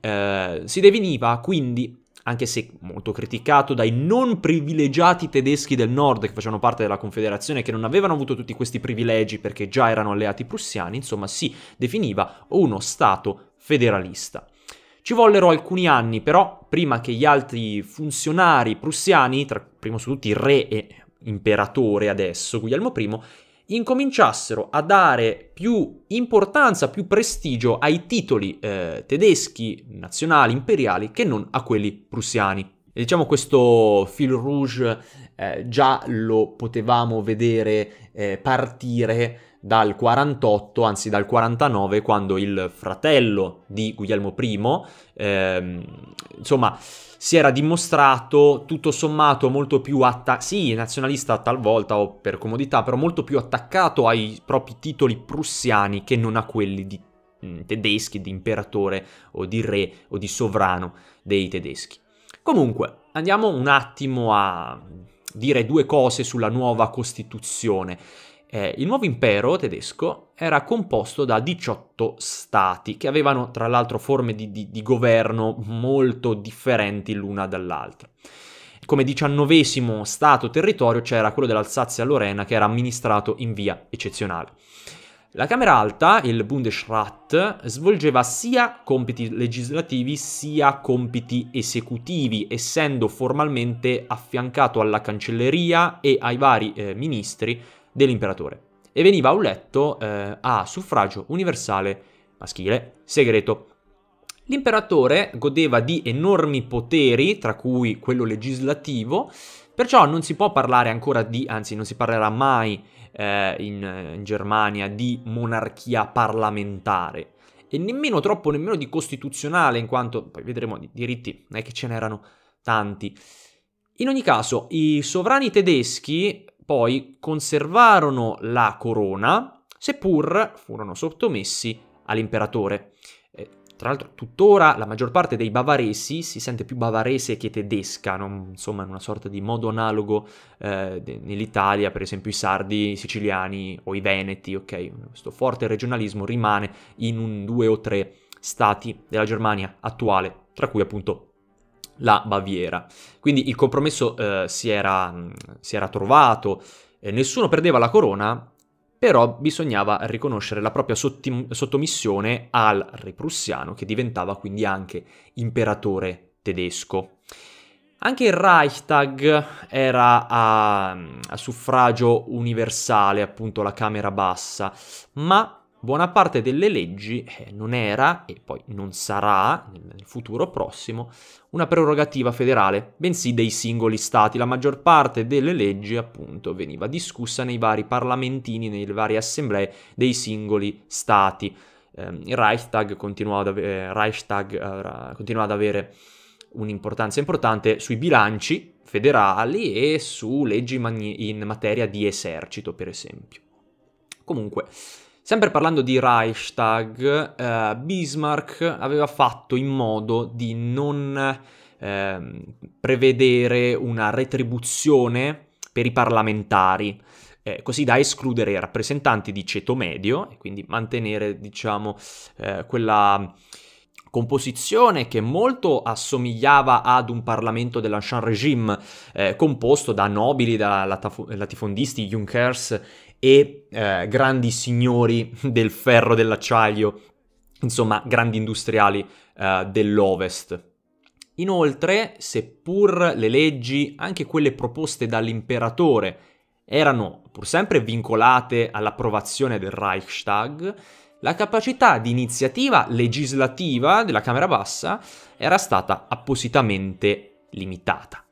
Eh, si deveniva quindi anche se molto criticato dai non privilegiati tedeschi del nord che facevano parte della confederazione, che non avevano avuto tutti questi privilegi perché già erano alleati prussiani, insomma si definiva uno Stato federalista. Ci vollero alcuni anni però prima che gli altri funzionari prussiani, tra primo su tutti il re e imperatore adesso, Guglielmo I, incominciassero a dare più importanza, più prestigio ai titoli eh, tedeschi, nazionali, imperiali, che non a quelli prussiani. E diciamo questo fil rouge eh, già lo potevamo vedere eh, partire dal 48, anzi dal 49, quando il fratello di Guglielmo I, ehm, insomma, si era dimostrato tutto sommato molto più attaccato, sì, nazionalista talvolta o per comodità, però molto più attaccato ai propri titoli prussiani che non a quelli di mm, tedeschi, di imperatore o di re o di sovrano dei tedeschi. Comunque, andiamo un attimo a dire due cose sulla nuova Costituzione. Eh, il nuovo impero tedesco era composto da 18 stati che avevano tra l'altro forme di, di, di governo molto differenti l'una dall'altra. Come diciannovesimo stato-territorio c'era quello dell'Alsazia-Lorena che era amministrato in via eccezionale. La Camera Alta, il Bundesrat, svolgeva sia compiti legislativi sia compiti esecutivi, essendo formalmente affiancato alla cancelleria e ai vari eh, ministri dell'imperatore e veniva a un letto eh, a suffragio universale maschile segreto. L'imperatore godeva di enormi poteri, tra cui quello legislativo, perciò non si può parlare ancora di, anzi non si parlerà mai eh, in, in Germania di monarchia parlamentare e nemmeno troppo, nemmeno di costituzionale, in quanto poi vedremo di diritti, non è che ce n'erano tanti. In ogni caso, i sovrani tedeschi poi conservarono la corona, seppur furono sottomessi all'imperatore. Eh, tra l'altro, tuttora la maggior parte dei bavaresi si sente più bavarese che tedesca, no? insomma, in una sorta di modo analogo eh, nell'Italia, per esempio i sardi, i siciliani o i veneti, ok? Questo forte regionalismo rimane in un due o tre stati della Germania attuale, tra cui appunto la Baviera. Quindi il compromesso eh, si, era, mm, si, era, trovato, eh, nessuno perdeva la corona, però bisognava riconoscere la propria sotti- sottomissione al re prussiano che diventava quindi anche imperatore tedesco. Anche il Reichstag era a, a suffragio universale, appunto la Camera Bassa, ma buona parte delle leggi eh, non era, e poi non sarà nel futuro prossimo, una prerogativa federale, bensì dei singoli stati. La maggior parte delle leggi, appunto, veniva discussa nei vari parlamentini, nelle varie assemblee dei singoli stati. Eh, il Reichstag continuava ad, ave- eh, Reichstag, eh, continuava ad avere un'importanza importante sui bilanci federali e su leggi mani- in materia di esercito, per esempio. Comunque, Sempre parlando di Reichstag, eh, Bismarck aveva fatto in modo di non eh, prevedere una retribuzione per i parlamentari, eh, così da escludere i rappresentanti di ceto medio e quindi mantenere, diciamo, eh, quella composizione che molto assomigliava ad un Parlamento dell'Ancien Régime eh, composto da nobili, da latifondisti, Junkers e eh, grandi signori del ferro, dell'acciaio, insomma grandi industriali eh, dell'Ovest. Inoltre, seppur le leggi, anche quelle proposte dall'imperatore, erano pur sempre vincolate all'approvazione del Reichstag, la capacità di iniziativa legislativa della Camera Bassa era stata appositamente limitata.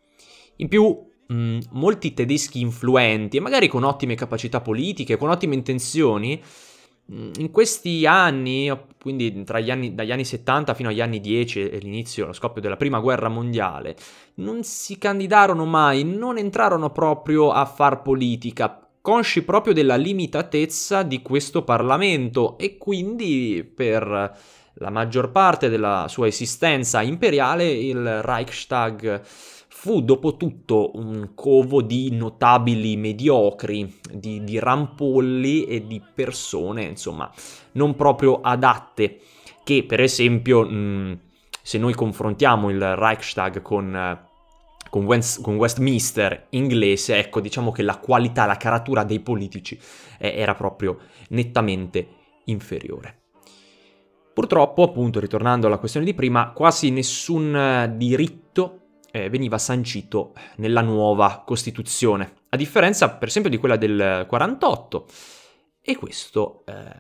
In più, mh, mm, molti tedeschi influenti e magari con ottime capacità politiche, con ottime intenzioni, mh, mm, in questi anni, quindi anni, dagli anni 70 fino agli anni 10 e l'inizio, lo scoppio della prima guerra mondiale, non si candidarono mai, non entrarono proprio a far politica, consci proprio della limitatezza di questo Parlamento e quindi per la maggior parte della sua esistenza imperiale il Reichstag fu dopo tutto un covo di notabili mediocri, di, di rampolli e di persone, insomma, non proprio adatte, che per esempio, mh, mm, se noi confrontiamo il Reichstag con... Eh, con, West, con, Westminster inglese, ecco, diciamo che la qualità, la caratura dei politici eh, era proprio nettamente inferiore. Purtroppo, appunto, ritornando alla questione di prima, quasi nessun eh, diritto eh, veniva sancito nella nuova Costituzione, a differenza per esempio di quella del 48. E questo eh,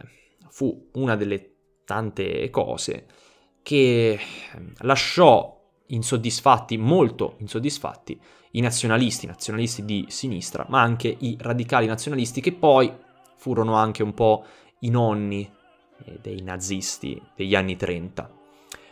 fu una delle tante cose che ehm, lasciò insoddisfatti, molto insoddisfatti, i nazionalisti, i nazionalisti di sinistra, ma anche i radicali nazionalisti che poi furono anche un po' i nonni eh, dei nazisti degli anni 30.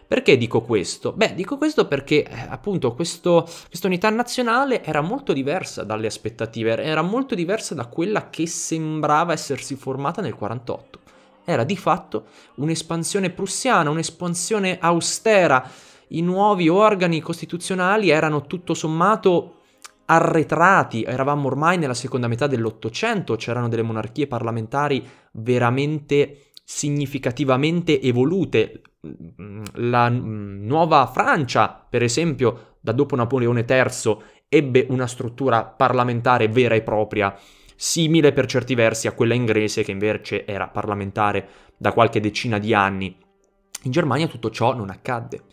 Perché dico questo? Beh, dico questo perché eh, appunto questo, questa unità nazionale era molto diversa dalle aspettative, era molto diversa da quella che sembrava essersi formata nel 48. Era di fatto un'espansione prussiana, un'espansione austera. I nuovi organi costituzionali erano tutto sommato arretrati, eravamo ormai nella seconda metà dell'Ottocento, c'erano delle monarchie parlamentari veramente significativamente evolute. Mm, la mm, nuova Francia, per esempio, da dopo Napoleone III, ebbe una struttura parlamentare vera e propria, simile per certi versi a quella inglese che invece era parlamentare da qualche decina di anni. In Germania tutto ciò non accadde.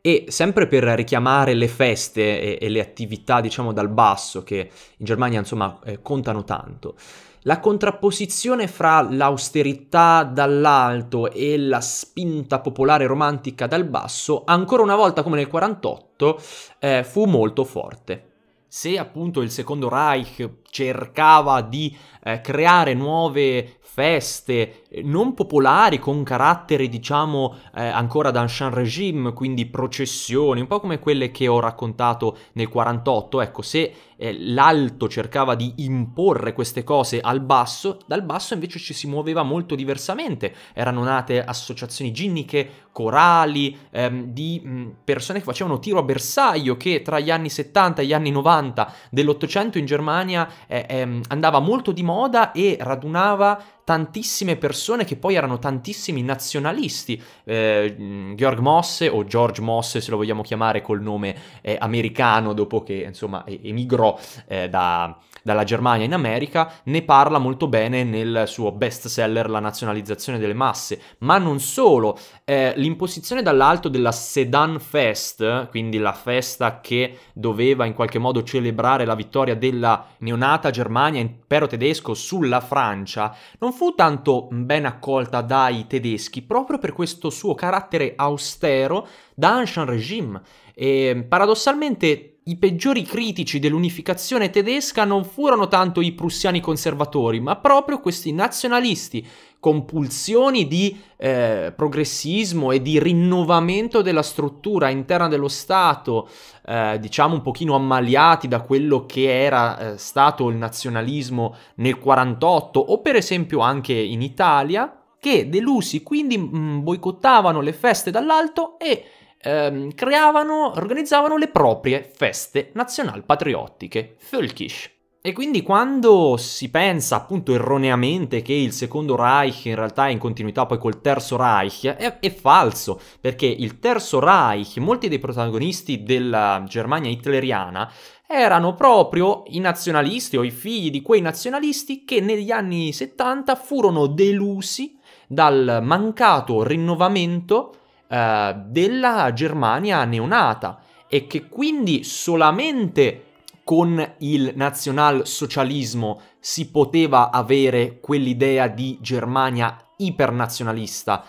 E sempre per richiamare le feste e, e le attività, diciamo, dal basso, che in Germania, insomma, eh, contano tanto, la contrapposizione fra l'austerità dall'alto e la spinta popolare romantica dal basso, ancora una volta come nel 48, eh, fu molto forte se appunto il secondo Reich cercava di eh, creare nuove feste eh, non popolari con carattere diciamo eh, ancora d'ancien regime, quindi processioni, un po' come quelle che ho raccontato nel 48, ecco se eh, l'alto cercava di imporre queste cose al basso, dal basso invece ci si muoveva molto diversamente. Erano nate associazioni ginniche, corali, ehm, di mh, mm, persone che facevano tiro a bersaglio, che tra gli anni 70 e gli anni 90 dell'Ottocento in Germania eh, ehm, andava molto di moda e radunava tantissime persone che poi erano tantissimi nazionalisti, eh, mm, Georg Mosse o George Mosse se lo vogliamo chiamare col nome eh, americano dopo che insomma emigrò eh, da, dalla Germania in America, ne parla molto bene nel suo bestseller La nazionalizzazione delle masse. Ma non solo, eh, l'imposizione dall'alto della Sedan Fest, quindi la festa che doveva in qualche modo celebrare la vittoria della neonata Germania, impero tedesco, sulla Francia, non fu tanto ben accolta dai tedeschi proprio per questo suo carattere austero da ancien regime. E paradossalmente i peggiori critici dell'unificazione tedesca non furono tanto i prussiani conservatori, ma proprio questi nazionalisti, con pulsioni di eh, progressismo e di rinnovamento della struttura interna dello Stato, eh, diciamo un pochino ammaliati da quello che era eh, stato il nazionalismo nel 48 o per esempio anche in Italia, che delusi quindi mh, mm, boicottavano le feste dall'alto e ehm, creavano, organizzavano le proprie feste nazionalpatriottiche, Völkisch. E quindi quando si pensa appunto erroneamente che il secondo Reich in realtà è in continuità poi col terzo Reich, è, è falso, perché il terzo Reich, molti dei protagonisti della Germania hitleriana erano proprio i nazionalisti o i figli di quei nazionalisti che negli anni 70 furono delusi dal mancato rinnovamento eh, della Germania neonata e che quindi solamente con il nazionalsocialismo si poteva avere quell'idea di Germania ipernazionalista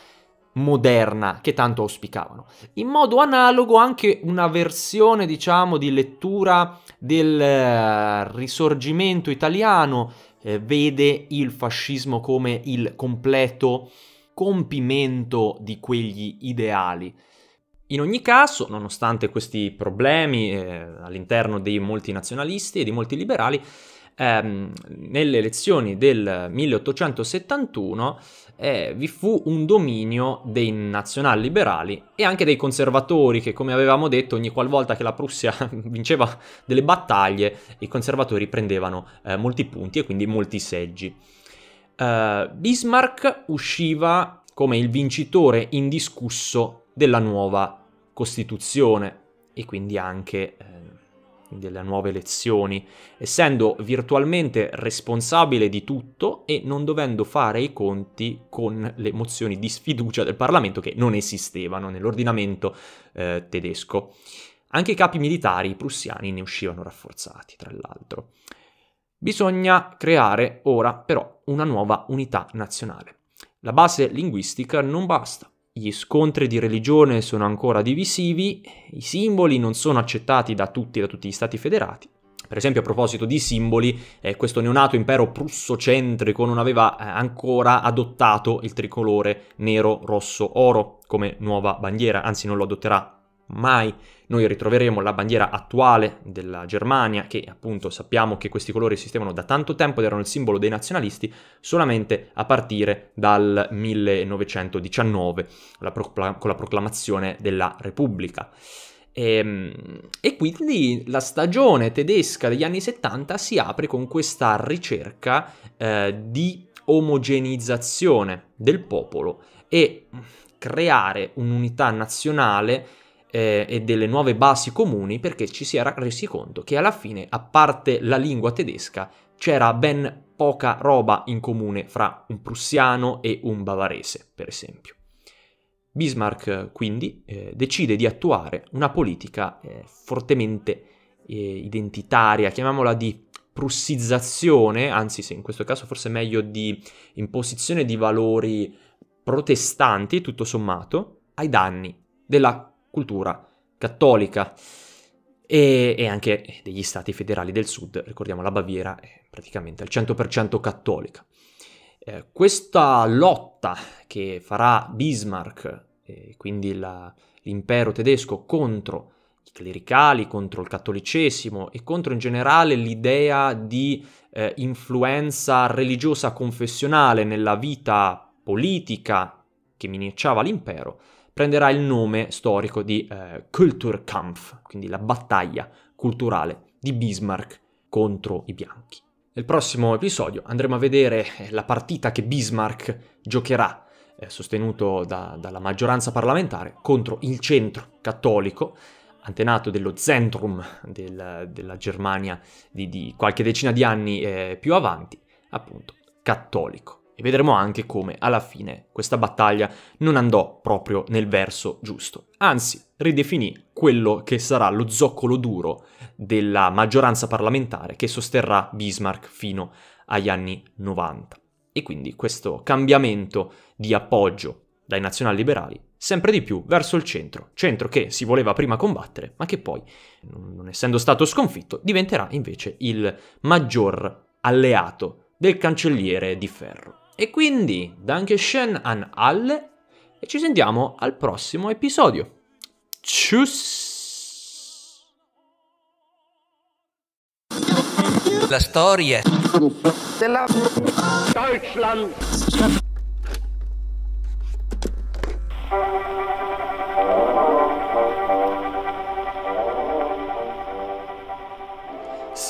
moderna che tanto auspicavano. In modo analogo anche una versione, diciamo, di lettura del eh, risorgimento italiano eh, vede il fascismo come il completo compimento di quegli ideali. In ogni caso, nonostante questi problemi eh, all'interno dei molti nazionalisti e di molti liberali, ehm, nelle elezioni del 1871 eh, vi fu un dominio dei nazional e anche dei conservatori che, come avevamo detto, ogni qualvolta che la Prussia vinceva delle battaglie, i conservatori prendevano eh, molti punti e quindi molti seggi uh, Bismarck usciva come il vincitore indiscusso della nuova Costituzione e quindi anche eh, delle nuove elezioni, essendo virtualmente responsabile di tutto e non dovendo fare i conti con le mozioni di sfiducia del Parlamento che non esistevano nell'ordinamento eh, tedesco. Anche i capi militari prussiani ne uscivano rafforzati, tra l'altro. Bisogna creare ora però una nuova unità nazionale. La base linguistica non basta. Gli scontri di religione sono ancora divisivi, i simboli non sono accettati da tutti, da tutti gli stati federati. Per esempio a proposito di simboli, eh, questo neonato impero prusso-centrico non aveva eh, ancora adottato il tricolore nero-rosso-oro come nuova bandiera, anzi non lo adotterà mai noi ritroveremo la bandiera attuale della Germania, che appunto sappiamo che questi colori esistevano da tanto tempo ed erano il simbolo dei nazionalisti, solamente a partire dal 1919, la procla- con la proclamazione della Repubblica. E, ehm, e, quindi la stagione tedesca degli anni 70 si apre con questa ricerca eh, di omogenizzazione del popolo e creare un'unità nazionale eh, e delle nuove basi comuni perché ci si era resi conto che alla fine, a parte la lingua tedesca, c'era ben poca roba in comune fra un prussiano e un bavarese, per esempio. Bismarck eh, quindi eh, decide di attuare una politica eh, fortemente eh, identitaria, chiamiamola di prussizzazione, anzi se in questo caso forse meglio di imposizione di valori protestanti, tutto sommato, ai danni della cultura cattolica e, e, anche degli stati federali del sud, ricordiamo la Baviera è praticamente al 100% cattolica. Eh, questa lotta che farà Bismarck, eh, quindi la, l'impero tedesco, contro i clericali, contro il cattolicesimo e contro in generale l'idea di eh, influenza religiosa confessionale nella vita politica che minacciava l'impero, prenderà il nome storico di eh, Kulturkampf, quindi la battaglia culturale di Bismarck contro i bianchi. Nel prossimo episodio andremo a vedere eh, la partita che Bismarck giocherà, eh, sostenuto da, dalla maggioranza parlamentare, contro il centro cattolico, antenato dello Zentrum del, della Germania di, di, qualche decina di anni eh, più avanti, appunto cattolico. E vedremo anche come alla fine questa battaglia non andò proprio nel verso giusto. Anzi, ridefinì quello che sarà lo zoccolo duro della maggioranza parlamentare che sosterrà Bismarck fino agli anni 90. E quindi questo cambiamento di appoggio dai nazionalliberali sempre di più verso il centro, centro che si voleva prima combattere, ma che poi, non essendo stato sconfitto, diventerà invece il maggior alleato del cancelliere di ferro. E quindi, Dankeschön an alle e ci sentiamo al prossimo episodio. Tschüss! La storia della Deutschland.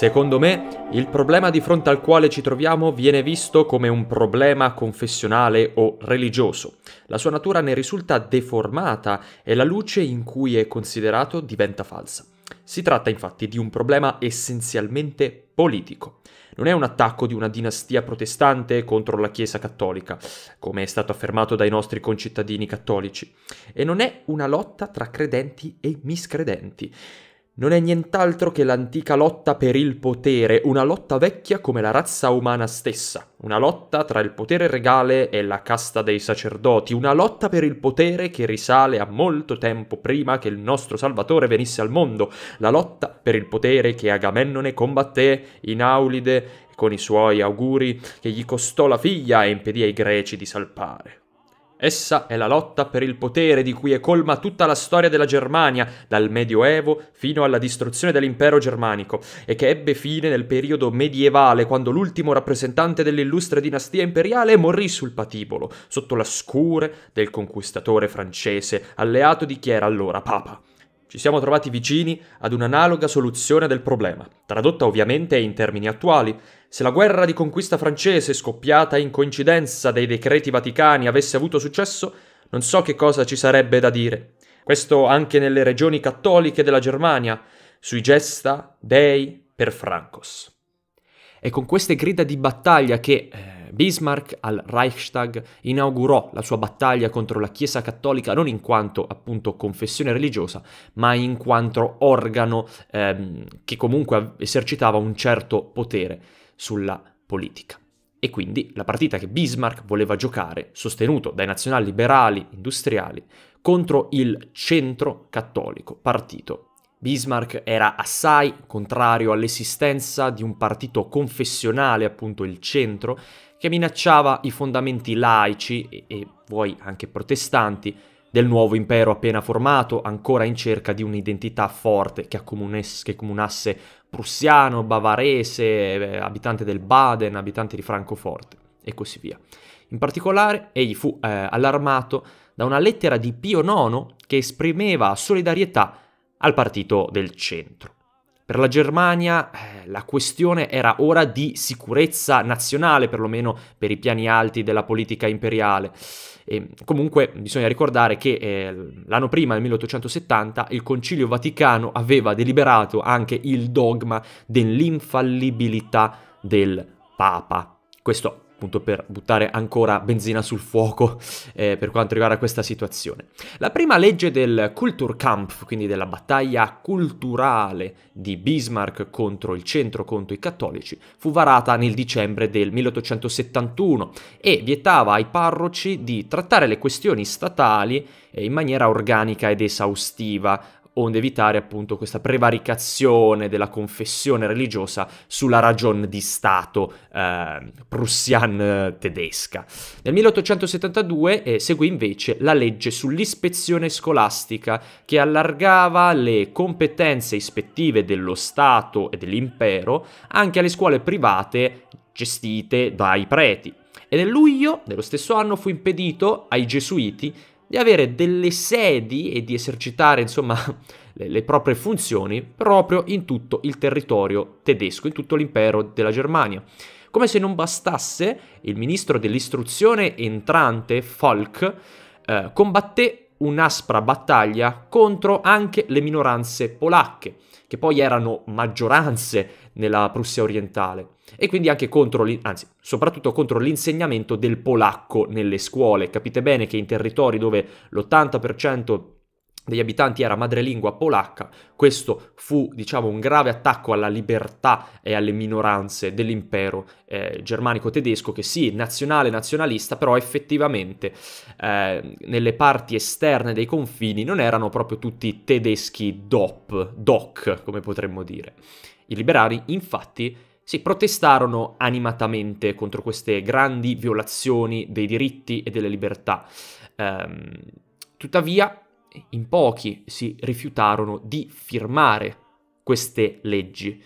Secondo me, il problema di fronte al quale ci troviamo viene visto come un problema confessionale o religioso. La sua natura ne risulta deformata e la luce in cui è considerato diventa falsa. Si tratta infatti di un problema essenzialmente politico. Non è un attacco di una dinastia protestante contro la Chiesa cattolica, come è stato affermato dai nostri concittadini cattolici, e non è una lotta tra credenti e miscredenti non è nient'altro che l'antica lotta per il potere, una lotta vecchia come la razza umana stessa, una lotta tra il potere regale e la casta dei sacerdoti, una lotta per il potere che risale a molto tempo prima che il nostro Salvatore venisse al mondo, la lotta per il potere che Agamennone combatté in Aulide con i suoi auguri che gli costò la figlia e impedì ai greci di salpare. Essa è la lotta per il potere di cui è colma tutta la storia della Germania, dal Medioevo fino alla distruzione dell'impero germanico, e che ebbe fine nel periodo medievale, quando l'ultimo rappresentante dell'illustre dinastia imperiale morì sul patibolo, sotto la scure del conquistatore francese, alleato di chi era allora papa ci siamo trovati vicini ad un'analoga soluzione del problema, tradotta ovviamente in termini attuali. Se la guerra di conquista francese, scoppiata in coincidenza dei decreti vaticani, avesse avuto successo, non so che cosa ci sarebbe da dire. Questo anche nelle regioni cattoliche della Germania, sui gesta dei per Francos. E con queste grida di battaglia che, eh, Bismarck al Reichstag inaugurò la sua battaglia contro la Chiesa cattolica non in quanto appunto confessione religiosa, ma in quanto organo ehm, che comunque esercitava un certo potere sulla politica. E quindi la partita che Bismarck voleva giocare, sostenuto dai nazionali liberali industriali, contro il centro cattolico partito Bismarck era assai contrario all'esistenza di un partito confessionale, appunto il centro, che minacciava i fondamenti laici e, e vuoi anche protestanti del nuovo impero appena formato, ancora in cerca di un'identità forte che, che comunasse prussiano, bavarese, eh, abitante del Baden, abitante di Francoforte e così via. In particolare, egli fu eh, allarmato da una lettera di Pio IX che esprimeva solidarietà al partito del centro. Per la Germania eh, la questione era ora di sicurezza nazionale, perlomeno per i piani alti della politica imperiale. E, comunque bisogna ricordare che eh, l'anno prima, nel 1870, il Concilio Vaticano aveva deliberato anche il dogma dell'infallibilità del Papa. Questo appunto per buttare ancora benzina sul fuoco eh, per quanto riguarda questa situazione. La prima legge del Kulturkampf, quindi della battaglia culturale di Bismarck contro il centro, contro i cattolici, fu varata nel dicembre del 1871 e vietava ai parroci di trattare le questioni statali eh, in maniera organica ed esaustiva, onde evitare appunto questa prevaricazione della confessione religiosa sulla ragion di Stato ehm, eh, prussian-tedesca. Nel 1872 eh, seguì invece la legge sull'ispezione scolastica che allargava le competenze ispettive dello Stato e dell'impero anche alle scuole private gestite dai preti. E nel luglio dello stesso anno fu impedito ai gesuiti di avere delle sedi e di esercitare, insomma, le, le proprie funzioni proprio in tutto il territorio tedesco, in tutto l'impero della Germania. Come se non bastasse, il ministro dell'istruzione entrante, Falk, eh, combatté un'aspra battaglia contro anche le minoranze polacche che poi erano maggioranze nella Prussia orientale, e quindi anche contro, anzi, soprattutto contro l'insegnamento del polacco nelle scuole. Capite bene che in territori dove l'80% degli abitanti era madrelingua polacca, questo fu diciamo, un grave attacco alla libertà e alle minoranze dell'impero eh, germanico-tedesco che sì, nazionale nazionalista, però effettivamente eh, nelle parti esterne dei confini non erano proprio tutti tedeschi DOP, DOC come potremmo dire. I liberali infatti si protestarono animatamente contro queste grandi violazioni dei diritti e delle libertà. Eh, tuttavia in pochi si rifiutarono di firmare queste leggi.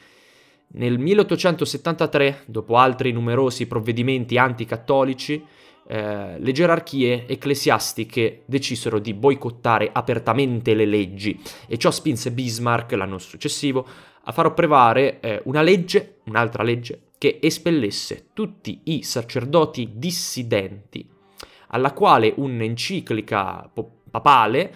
Nel 1873, dopo altri numerosi provvedimenti anticattolici, eh, le gerarchie ecclesiastiche decisero di boicottare apertamente le leggi e ciò spinse Bismarck l'anno successivo a far approvare eh, una legge, un'altra legge, che espellesse tutti i sacerdoti dissidenti, alla quale un'enciclica papale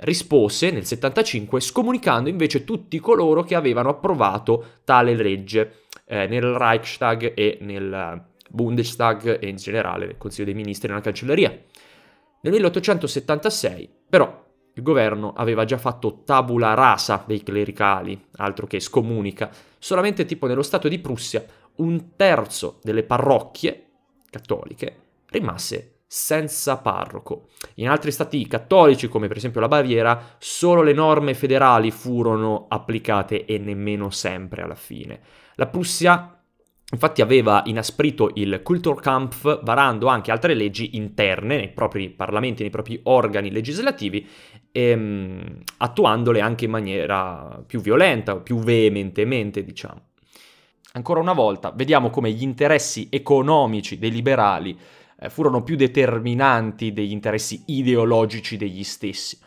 rispose nel 75 scomunicando invece tutti coloro che avevano approvato tale legge eh, nel Reichstag e nel eh, Bundestag e in generale nel Consiglio dei Ministri e nella Cancelleria. Nel 1876 però il governo aveva già fatto tabula rasa dei clericali, altro che scomunica, solamente tipo nello Stato di Prussia un terzo delle parrocchie cattoliche rimase senza parroco. In altri stati cattolici, come per esempio la Baviera, solo le norme federali furono applicate e nemmeno sempre alla fine. La Prussia Infatti aveva inasprito il Kulturkampf varando anche altre leggi interne nei propri parlamenti, nei propri organi legislativi, ehm, attuandole anche in maniera più violenta, più veementemente, diciamo. Ancora una volta, vediamo come gli interessi economici dei liberali eh, furono più determinanti degli interessi ideologici degli stessi.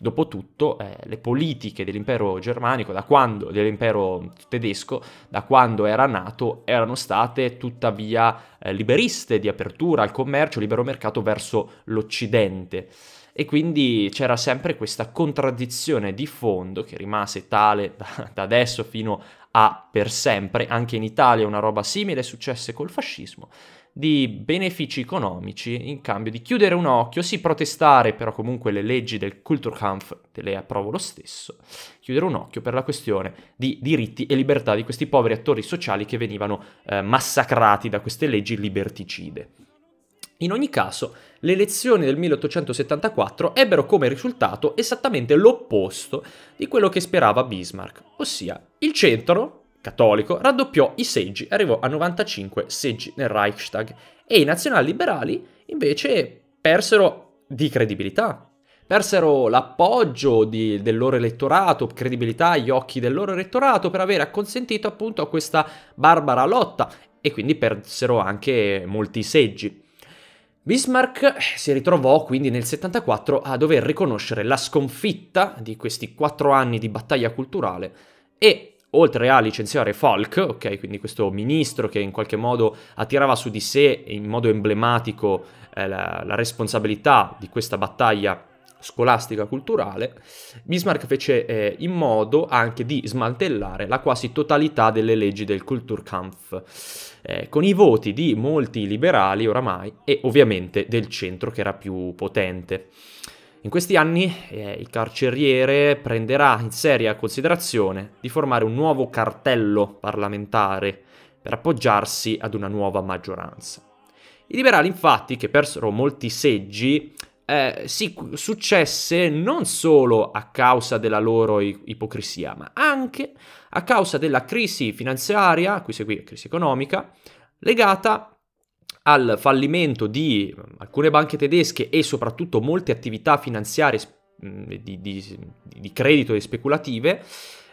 Dopotutto eh, le politiche dell'impero germanico, da quando, dell'impero tedesco, da quando era nato, erano state tuttavia eh, liberiste di apertura al commercio, libero mercato verso l'Occidente. E quindi c'era sempre questa contraddizione di fondo che rimase tale da, da adesso fino a per sempre, anche in Italia una roba simile successe col fascismo, di benefici economici in cambio di chiudere un occhio, sì protestare, però comunque le leggi del Kulturkampf te le approvo lo stesso, chiudere un occhio per la questione di diritti e libertà di questi poveri attori sociali che venivano eh, massacrati da queste leggi liberticide. In ogni caso, le elezioni del 1874 ebbero come risultato esattamente l'opposto di quello che sperava Bismarck, ossia il centro cattolico, raddoppiò i seggi, arrivò a 95 seggi nel Reichstag e i nazionalliberali invece persero di credibilità, persero l'appoggio di, del loro elettorato, credibilità agli occhi del loro elettorato per aver acconsentito appunto a questa barbara lotta e quindi persero anche molti seggi. Bismarck si ritrovò quindi nel 74 a dover riconoscere la sconfitta di questi quattro anni di battaglia culturale e oltre a licenziare Falk, ok, quindi questo ministro che in qualche modo attirava su di sé in modo emblematico eh, la, la, responsabilità di questa battaglia scolastica culturale, Bismarck fece eh, in modo anche di smantellare la quasi totalità delle leggi del Kulturkampf, eh, con i voti di molti liberali oramai e ovviamente del centro che era più potente. In questi anni eh, il carceriere prenderà in seria considerazione di formare un nuovo cartello parlamentare per appoggiarsi ad una nuova maggioranza. I liberali infatti, che persero molti seggi, eh, si successe non solo a causa della loro ipocrisia, ma anche a causa della crisi finanziaria, a cui seguì la crisi economica, legata al fallimento di alcune banche tedesche e soprattutto molte attività finanziarie di, di, di credito e speculative,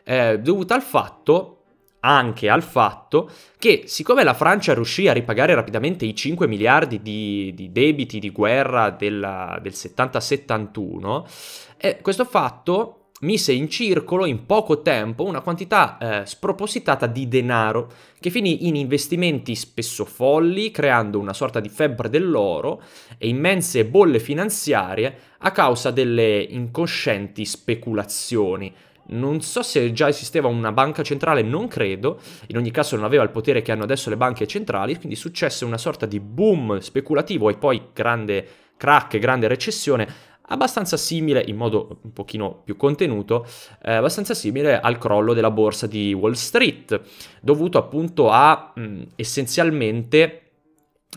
eh, dovuta al fatto, anche al fatto, che siccome la Francia riuscì a ripagare rapidamente i 5 miliardi di, di debiti di guerra della, del 70-71, eh, questo fatto mise in circolo in poco tempo una quantità eh, spropositata di denaro che finì in investimenti spesso folli, creando una sorta di febbre dell'oro e immense bolle finanziarie a causa delle incoscienti speculazioni. Non so se già esisteva una banca centrale, non credo, in ogni caso non aveva il potere che hanno adesso le banche centrali, quindi successe una sorta di boom speculativo e poi grande crack, grande recessione abbastanza simile, in modo un pochino più contenuto, eh, abbastanza simile al crollo della borsa di Wall Street, dovuto appunto a mh, mm, essenzialmente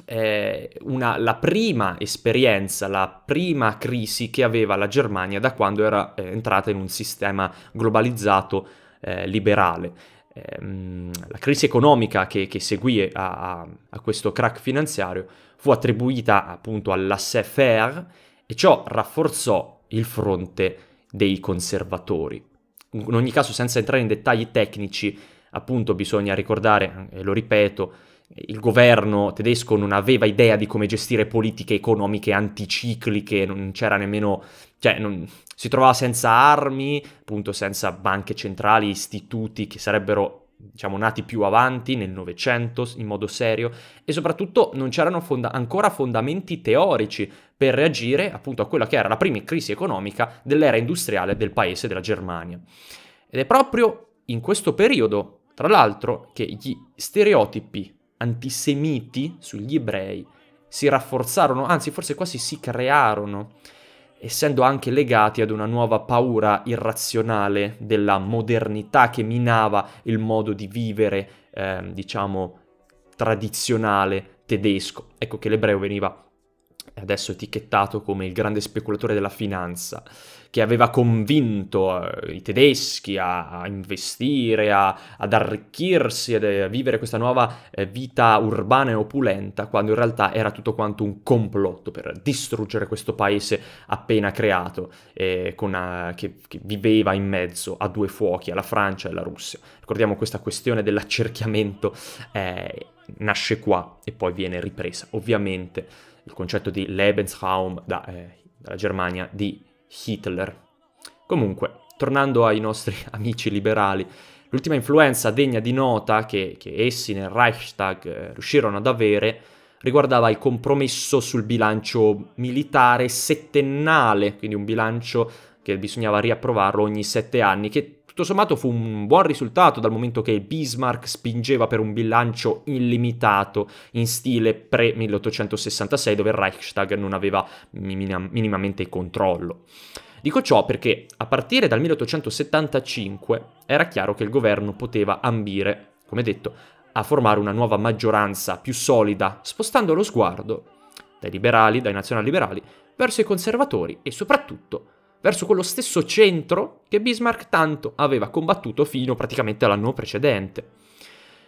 eh, una, la prima esperienza, la prima crisi che aveva la Germania da quando era eh, entrata in un sistema globalizzato eh, liberale ehm, la crisi economica che, che seguì a, a, questo crack finanziario fu attribuita appunto all'assez faire e ciò rafforzò il fronte dei conservatori. In ogni caso, senza entrare in dettagli tecnici, appunto bisogna ricordare, e lo ripeto, il governo tedesco non aveva idea di come gestire politiche economiche anticicliche, non c'era nemmeno, cioè non, si trovava senza armi, appunto senza banche centrali, istituti che sarebbero diciamo, nati più avanti nel Novecento in modo serio e soprattutto non c'erano fonda- ancora fondamenti teorici per reagire appunto a quella che era la prima crisi economica dell'era industriale del paese della Germania. Ed è proprio in questo periodo, tra l'altro, che gli stereotipi antisemiti sugli ebrei si rafforzarono, anzi forse quasi si crearono essendo anche legati ad una nuova paura irrazionale della modernità che minava il modo di vivere, eh, diciamo, tradizionale tedesco. Ecco che l'ebreo veniva adesso etichettato come il grande speculatore della finanza, che aveva convinto eh, i tedeschi a, a investire, a, ad arricchirsi, ad, a vivere questa nuova eh, vita urbana e opulenta, quando in realtà era tutto quanto un complotto per distruggere questo paese appena creato, eh, una, eh, che, che, viveva in mezzo a due fuochi, alla Francia e alla Russia. Ricordiamo questa questione dell'accerchiamento eh, nasce qua e poi viene ripresa ovviamente il concetto di Lebensraum da, eh, dalla Germania di Hitler. Comunque, tornando ai nostri amici liberali, l'ultima influenza degna di nota che, che essi nel Reichstag eh, riuscirono ad avere riguardava il compromesso sul bilancio militare settennale, quindi un bilancio che bisognava riapprovarlo ogni sette anni, che tutto sommato fu un buon risultato dal momento che Bismarck spingeva per un bilancio illimitato in stile pre-1866 dove il Reichstag non aveva minim- minimamente il controllo. Dico ciò perché a partire dal 1875 era chiaro che il governo poteva ambire, come detto, a formare una nuova maggioranza più solida, spostando lo sguardo dai liberali, dai nazionalliberali, verso i conservatori e soprattutto verso quello stesso centro che Bismarck tanto aveva combattuto fino praticamente all'anno precedente.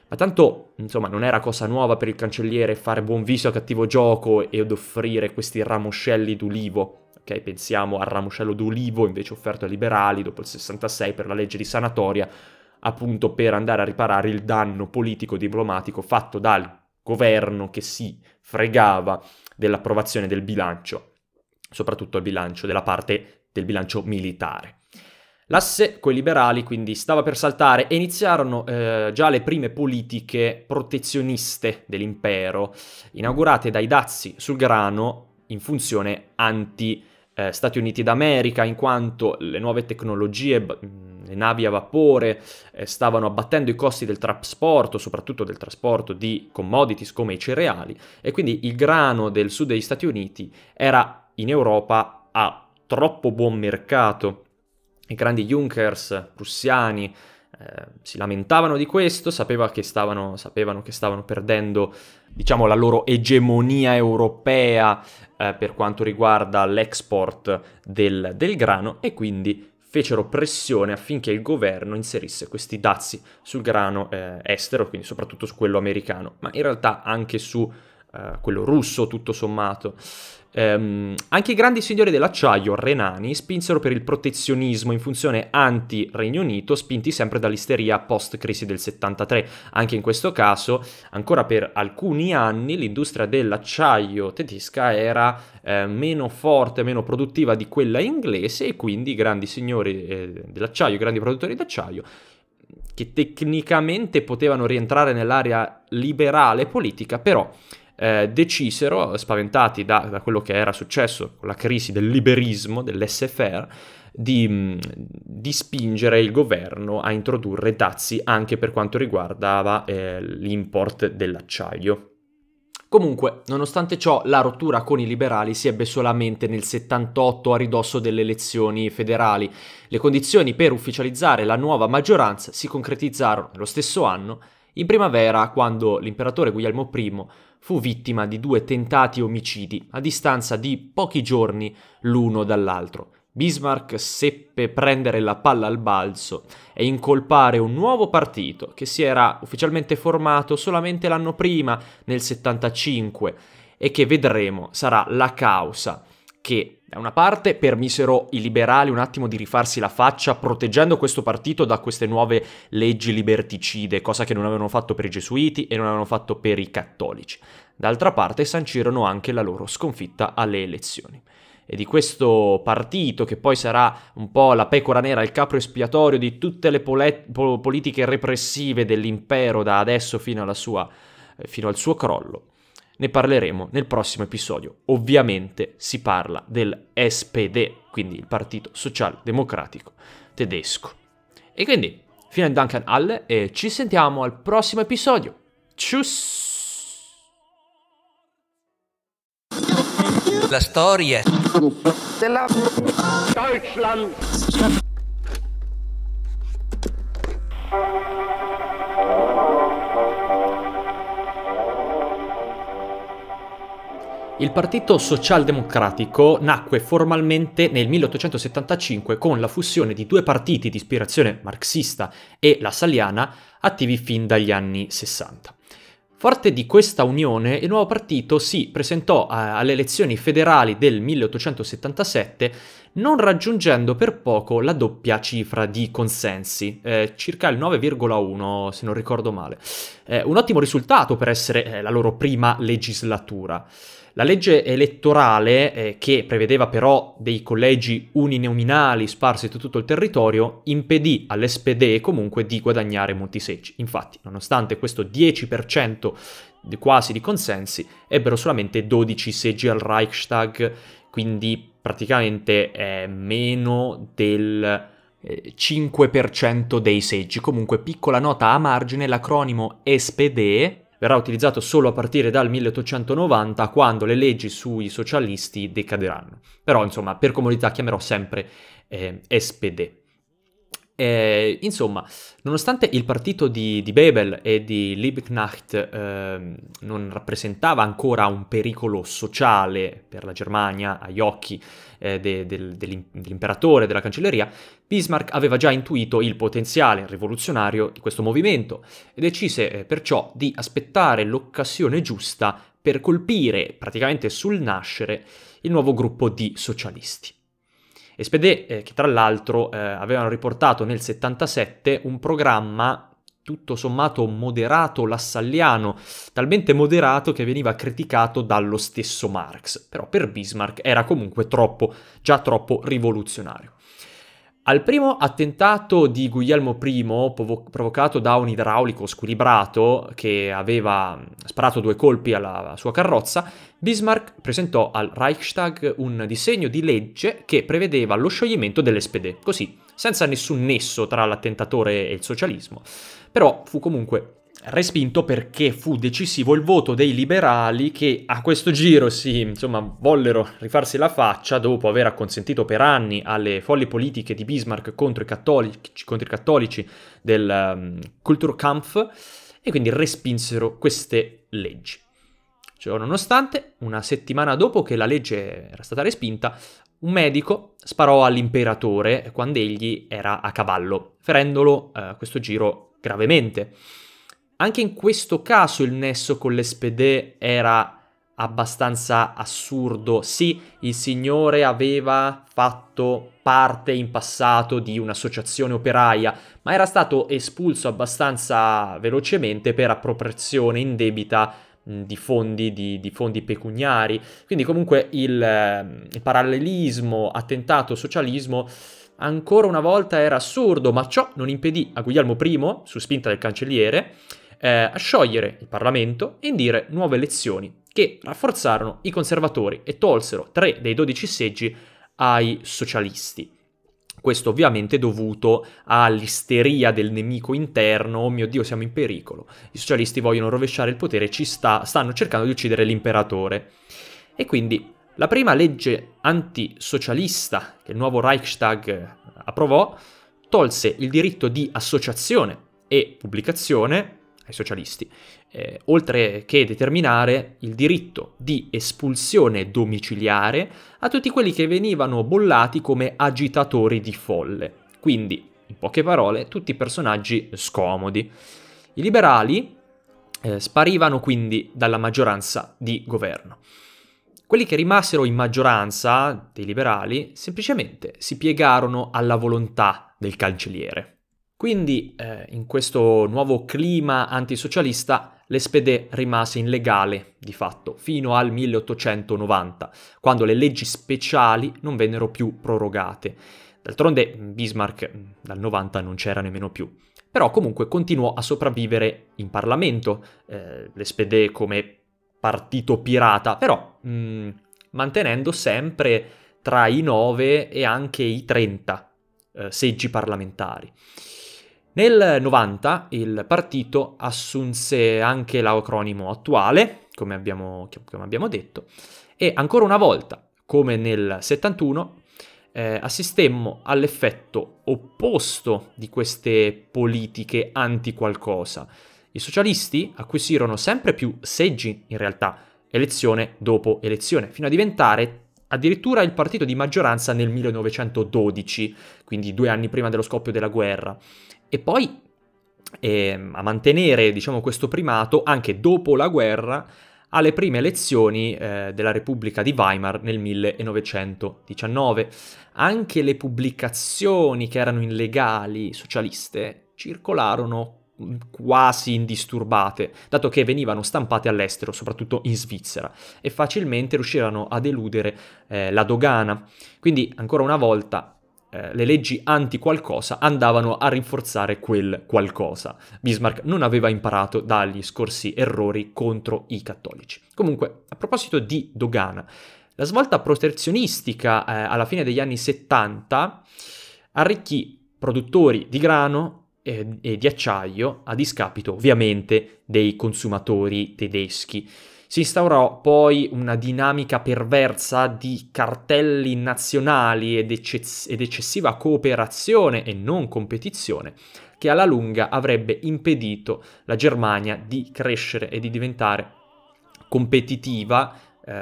Ma tanto, insomma, non era cosa nuova per il cancelliere fare buon viso a cattivo gioco ed offrire questi ramoscelli d'ulivo. Ok, pensiamo al ramoscello d'ulivo invece offerto ai liberali dopo il 66 per la legge di sanatoria, appunto per andare a riparare il danno politico-diplomatico fatto dal governo che si fregava dell'approvazione del bilancio, soprattutto il bilancio della parte del bilancio militare. L'asse coi liberali quindi stava per saltare e iniziarono eh, già le prime politiche protezioniste dell'impero, inaugurate dai dazi sul grano in funzione anti-Stati eh, Uniti d'America, in quanto le nuove tecnologie, le navi a vapore, eh, stavano abbattendo i costi del trasporto, soprattutto del trasporto di commodities come i cereali, e quindi il grano del sud degli Stati Uniti era in Europa a troppo buon mercato. I grandi Junkers prussiani eh, si lamentavano di questo, sapeva che stavano, sapevano che stavano perdendo diciamo, la loro egemonia europea eh, per quanto riguarda l'export del, del grano e quindi fecero pressione affinché il governo inserisse questi dazi sul grano eh, estero, quindi soprattutto su quello americano, ma in realtà anche su eh, quello russo tutto sommato. Um, anche i grandi signori dell'acciaio, renani, spinsero per il protezionismo in funzione anti-Regno Unito, spinti sempre dall'isteria post-crisi del 73. Anche in questo caso, ancora per alcuni anni, l'industria dell'acciaio tedesca era eh, meno forte, meno produttiva di quella inglese e quindi i grandi signori eh, dell'acciaio, i grandi produttori d'acciaio, che tecnicamente potevano rientrare nell'area liberale politica, però eh, decisero, spaventati da, da, quello che era successo con la crisi del liberismo, dell'SFR, di, mm, di, spingere il governo a introdurre dazi anche per quanto riguardava eh, l'import dell'acciaio. Comunque, nonostante ciò, la rottura con i liberali si ebbe solamente nel 78 a ridosso delle elezioni federali. Le condizioni per ufficializzare la nuova maggioranza si concretizzarono lo stesso anno in primavera quando l'imperatore Guglielmo I fu vittima di due tentati omicidi a distanza di pochi giorni l'uno dall'altro. Bismarck seppe prendere la palla al balzo e incolpare un nuovo partito che si era ufficialmente formato solamente l'anno prima, nel 75, e che vedremo sarà la causa che da una parte permisero i liberali un attimo di rifarsi la faccia proteggendo questo partito da queste nuove leggi liberticide, cosa che non avevano fatto per i gesuiti e non avevano fatto per i cattolici. D'altra parte sancirono anche la loro sconfitta alle elezioni. E di questo partito, che poi sarà un po' la pecora nera, il capro espiatorio di tutte le politiche repressive dell'impero da adesso fino, sua, eh, fino al suo crollo, ne parleremo nel prossimo episodio. Ovviamente si parla del SPD, quindi il Partito Socialdemocratico tedesco. E quindi, fino Duncan Halle e ci sentiamo al prossimo episodio. Tschüss! La storia della Deutschland. Il Partito Socialdemocratico nacque formalmente nel 1875 con la fusione di due partiti di ispirazione marxista e la saliana attivi fin dagli anni 60. Forte di questa unione, il nuovo partito si presentò eh, alle elezioni federali del 1877 non raggiungendo per poco la doppia cifra di consensi, eh, circa il 9,1 se non ricordo male. Eh, un ottimo risultato per essere eh, la loro prima legislatura. La legge elettorale, eh, che prevedeva però dei collegi uninominali sparsi su tutto il territorio, impedì alle all'SPD comunque di guadagnare molti seggi. Infatti, nonostante questo 10% di quasi di consensi, ebbero solamente 12 seggi al Reichstag, quindi praticamente eh, meno del 5% eh, dei seggi. Comunque, piccola nota a margine, l'acronimo SPD verrà utilizzato solo a partire dal 1890 quando le leggi sui socialisti decaderanno. Però insomma per comodità chiamerò sempre eh, SPD. Eh, insomma, nonostante il partito di, di Bebel e di Liebknecht eh, non rappresentava ancora un pericolo sociale per la Germania agli occhi eh, de, del, dell'imperatore, della cancelleria, Bismarck aveva già intuito il potenziale rivoluzionario di questo movimento e decise eh, perciò di aspettare l'occasione giusta per colpire praticamente sul nascere il nuovo gruppo di socialisti. Espedè, eh, che tra l'altro eh, avevano riportato nel 77 un programma tutto sommato moderato lassalliano, talmente moderato che veniva criticato dallo stesso Marx, però per Bismarck era comunque troppo, già troppo rivoluzionario. Al primo attentato di Guglielmo I, provocato da un idraulico squilibrato che aveva sparato due colpi alla sua carrozza, Bismarck presentò al Reichstag un disegno di legge che prevedeva lo scioglimento dell'SPD, così, senza nessun nesso tra l'attentatore e il socialismo. Però fu comunque respinto perché fu decisivo il voto dei liberali che a questo giro si insomma vollero rifarsi la faccia dopo aver acconsentito per anni alle folli politiche di Bismarck contro i cattolici, contro i cattolici del um, Kulturkampf e quindi respinsero queste leggi. Ciononostante, una settimana dopo che la legge era stata respinta, un medico sparò all'imperatore quando egli era a cavallo, ferendolo a eh, questo giro gravemente. Anche in questo caso il nesso con l'espedè era abbastanza assurdo. Sì, il signore aveva fatto parte in passato di un'associazione operaia, ma era stato espulso abbastanza velocemente per appropriazione indebita di fondi, di, di fondi pecuniari. Quindi comunque il, ehm, il parallelismo attentato-socialismo ancora una volta era assurdo, ma ciò non impedì a Guglielmo I, su spinta del cancelliere, eh, a sciogliere il Parlamento e indire nuove elezioni che rafforzarono i conservatori e tolsero tre dei dodici seggi ai socialisti. Questo ovviamente dovuto all'isteria del nemico interno, oh mio Dio siamo in pericolo, i socialisti vogliono rovesciare il potere e ci sta, stanno cercando di uccidere l'imperatore. E quindi la prima legge antisocialista che il nuovo Reichstag eh, approvò tolse il diritto di associazione e pubblicazione ai socialisti, eh, oltre che determinare il diritto di espulsione domiciliare a tutti quelli che venivano bollati come agitatori di folle, quindi, in poche parole, tutti personaggi scomodi. I liberali eh, sparivano quindi dalla maggioranza di governo. Quelli che rimasero in maggioranza dei liberali semplicemente si piegarono alla volontà del cancelliere. Quindi eh, in questo nuovo clima antisocialista l'SPD rimase illegale, di fatto, fino al 1890, quando le leggi speciali non vennero più prorogate. D'altronde mm, Bismarck mm, dal 90 non c'era nemmeno più. Però comunque continuò a sopravvivere in Parlamento, eh, l'SPD come partito pirata, però mh, mm, mantenendo sempre tra i 9 e anche i 30 eh, seggi parlamentari. Nel 90 il partito assunse anche l'acronimo attuale, come abbiamo, come abbiamo, detto, e ancora una volta, come nel 71, eh, assistemmo all'effetto opposto di queste politiche anti qualcosa. I socialisti acquisirono sempre più seggi, in realtà, elezione dopo elezione, fino a diventare addirittura il partito di maggioranza nel 1912, quindi due anni prima dello scoppio della guerra, e poi eh, a mantenere diciamo, questo primato anche dopo la guerra alle prime elezioni eh, della Repubblica di Weimar nel 1919. Anche le pubblicazioni che erano illegali socialiste circolarono mm, quasi indisturbate, dato che venivano stampate all'estero, soprattutto in Svizzera, e facilmente riuscirono a deludere eh, la dogana. Quindi, ancora una volta, eh, le leggi anti qualcosa andavano a rinforzare quel qualcosa. Bismarck non aveva imparato dagli scorsi errori contro i cattolici. Comunque, a proposito di dogana, la svolta protezionistica eh, alla fine degli anni 70 arricchì produttori di grano e, eh, e di acciaio a discapito ovviamente dei consumatori tedeschi. Si instaurò poi una dinamica perversa di cartelli nazionali ed, eccez- ed eccessiva cooperazione e non competizione che alla lunga avrebbe impedito la Germania di crescere e di diventare competitiva eh,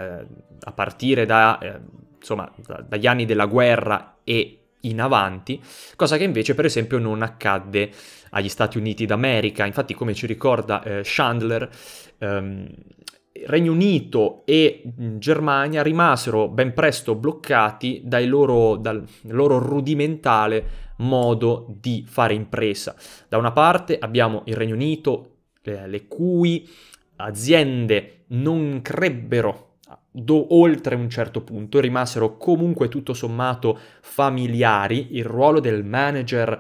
a partire da, eh, insomma, da, dagli anni della guerra e in avanti, cosa che invece per esempio non accadde agli Stati Uniti d'America. Infatti come ci ricorda eh, Chandler, ehm, Regno Unito e Germania rimasero ben presto bloccati loro, dal loro rudimentale modo di fare impresa. Da una parte abbiamo il Regno Unito, eh, le cui aziende non crebbero ah, do, oltre un certo punto, rimasero comunque tutto sommato familiari, il ruolo del manager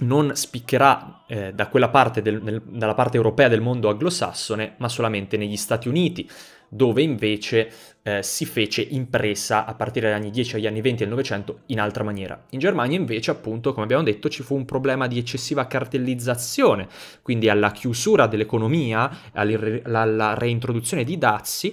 non spiccherà eh, da quella parte del, nel, dalla parte europea del mondo anglosassone, ma solamente negli Stati Uniti, dove invece eh, si fece impressa a partire dagli anni 10 agli anni 20 del Novecento in altra maniera. In Germania invece, appunto, come abbiamo detto, ci fu un problema di eccessiva cartellizzazione, quindi alla chiusura dell'economia, alla reintroduzione di dazi,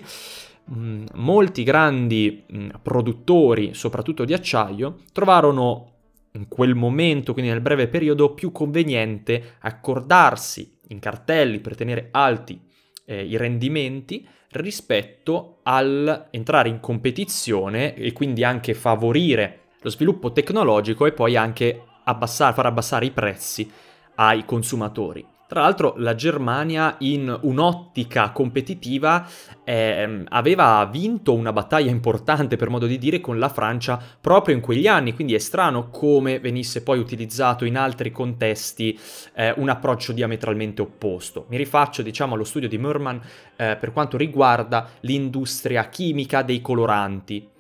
mm, molti grandi mm, produttori, soprattutto di acciaio, trovarono in quel momento, quindi nel breve periodo, più conveniente accordarsi in cartelli per tenere alti eh, i rendimenti rispetto all'entrare in competizione e quindi anche favorire lo sviluppo tecnologico e poi anche abbassare, far abbassare i prezzi ai consumatori. Tra l'altro la Germania in un'ottica competitiva eh, aveva vinto una battaglia importante per modo di dire con la Francia proprio in quegli anni, quindi è strano come venisse poi utilizzato in altri contesti eh, un approccio diametralmente opposto. Mi rifaccio diciamo allo studio di Merman eh, per quanto riguarda l'industria chimica dei coloranti.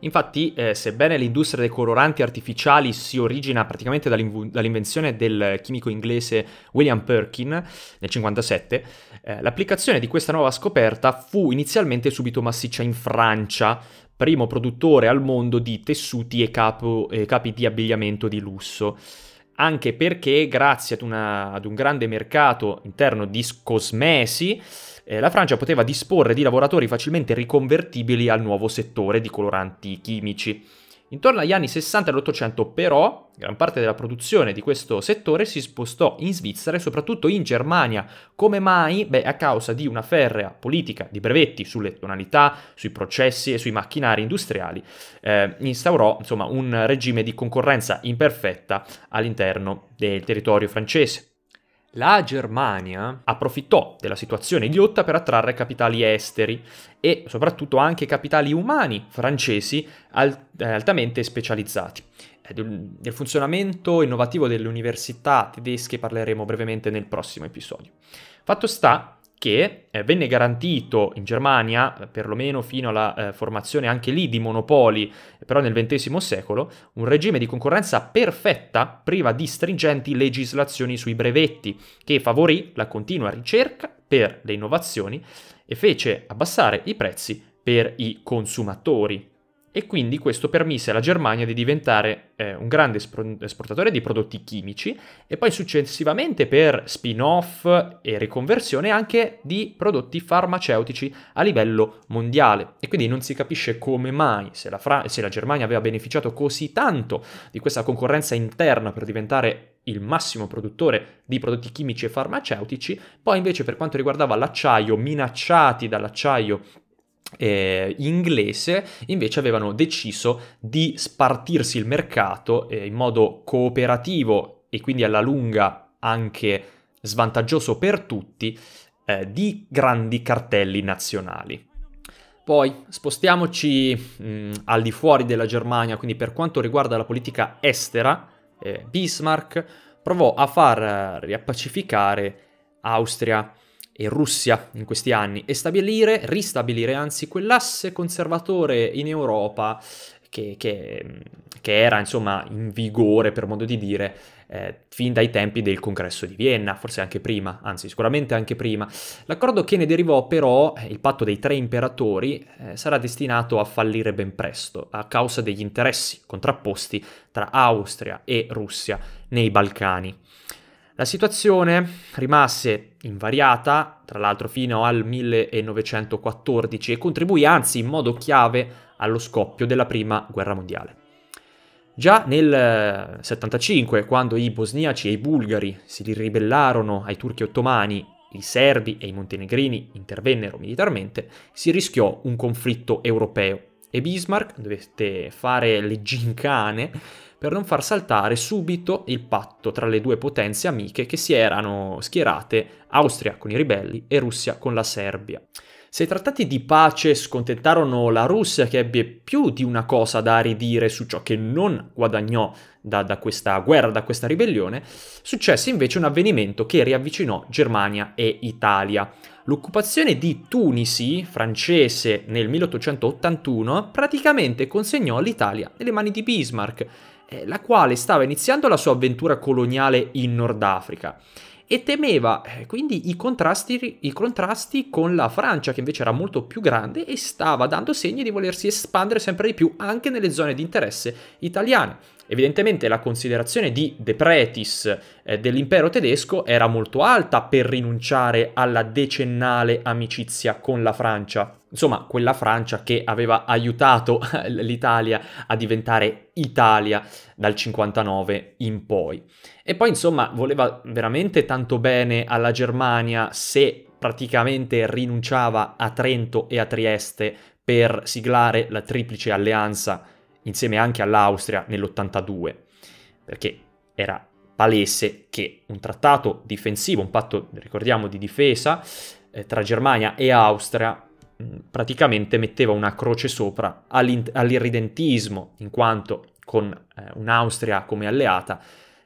Infatti, eh, sebbene l'industria dei coloranti artificiali si origina praticamente dall'inv- dall'invenzione del chimico inglese William Perkin nel 1957, eh, l'applicazione di questa nuova scoperta fu inizialmente subito massiccia in Francia, primo produttore al mondo di tessuti e, capo, e capi di abbigliamento di lusso anche perché grazie ad, una, ad, un grande mercato interno di cosmesi eh, la Francia poteva disporre di lavoratori facilmente riconvertibili al nuovo settore di coloranti chimici. Intorno agli anni 60 e all'800 però, gran parte della produzione di questo settore si spostò in Svizzera e soprattutto in Germania. Come mai? Beh, a causa di una ferrea politica di brevetti sulle tonalità, sui processi e sui macchinari industriali, eh, instaurò insomma un regime di concorrenza imperfetta all'interno del territorio francese. La Germania approfittò della situazione di lotta per attrarre capitali esteri e soprattutto anche capitali umani francesi alt- eh, altamente specializzati. Del funzionamento innovativo delle università tedesche parleremo brevemente nel prossimo episodio. Fatto sta che eh, venne garantito in Germania, perlomeno fino alla eh, formazione anche lì di monopoli, però nel XX secolo, un regime di concorrenza perfetta, priva di stringenti legislazioni sui brevetti, che favorì la continua ricerca per le innovazioni e fece abbassare i prezzi per i consumatori e quindi questo permise alla Germania di diventare eh, un grande esportatore di prodotti chimici e poi successivamente per spin-off e riconversione anche di prodotti farmaceutici a livello mondiale. E quindi non si capisce come mai, se la, Fra- se la Germania aveva beneficiato così tanto di questa concorrenza interna per diventare il massimo produttore di prodotti chimici e farmaceutici, poi invece per quanto riguardava l'acciaio, minacciati dall'acciaio eh, inglese invece avevano deciso di spartirsi il mercato eh, in modo cooperativo e quindi alla lunga anche svantaggioso per tutti eh, di grandi cartelli nazionali. Poi spostiamoci mh, mm, al di fuori della Germania, quindi per quanto riguarda la politica estera, eh, Bismarck provò a far eh, riappacificare Austria, e Russia in questi anni e stabilire, ristabilire anzi quell'asse conservatore in Europa che, che, che, era insomma in vigore per modo di dire eh, fin dai tempi del congresso di Vienna, forse anche prima, anzi sicuramente anche prima. L'accordo che ne derivò però, eh, il patto dei tre imperatori, eh, sarà destinato a fallire ben presto a causa degli interessi contrapposti tra Austria e Russia nei Balcani. La situazione rimase invariata, tra l'altro fino al 1914, e contribuì anzi in modo chiave allo scoppio della Prima Guerra Mondiale. Già nel 75, eh, quando i bosniaci e i bulgari si ribellarono ai turchi ottomani, i serbi e i montenegrini intervennero militarmente, si rischiò un conflitto europeo e Bismarck dovette fare le gincane per non far saltare subito il patto tra le due potenze amiche che si erano schierate Austria con i ribelli e Russia con la Serbia. Se i trattati di pace scontentarono la Russia, che ebbe più di una cosa da ridire su ciò che non guadagnò da, da, questa guerra, da questa ribellione, successe invece un avvenimento che riavvicinò Germania e Italia. L'occupazione di Tunisi, francese, nel 1881, praticamente consegnò l'Italia nelle mani di Bismarck eh, la quale stava iniziando la sua avventura coloniale in Nord Africa e temeva eh, quindi i contrasti, i contrasti, con la Francia, che invece era molto più grande e stava dando segni di volersi espandere sempre di più anche nelle zone di interesse italiane. Evidentemente la considerazione di De Pretis eh, dell'impero tedesco era molto alta per rinunciare alla decennale amicizia con la Francia. Insomma, quella Francia che aveva aiutato l'Italia a diventare Italia dal 59 in poi. E poi, insomma, voleva veramente tanto bene alla Germania se praticamente rinunciava a Trento e a Trieste per siglare la triplice alleanza insieme anche all'Austria nell'82, perché era palese che un trattato difensivo, un patto, ricordiamo, di difesa eh, tra Germania e Austria mh, praticamente metteva una croce sopra all'irridentismo, in quanto con eh, un'Austria come alleata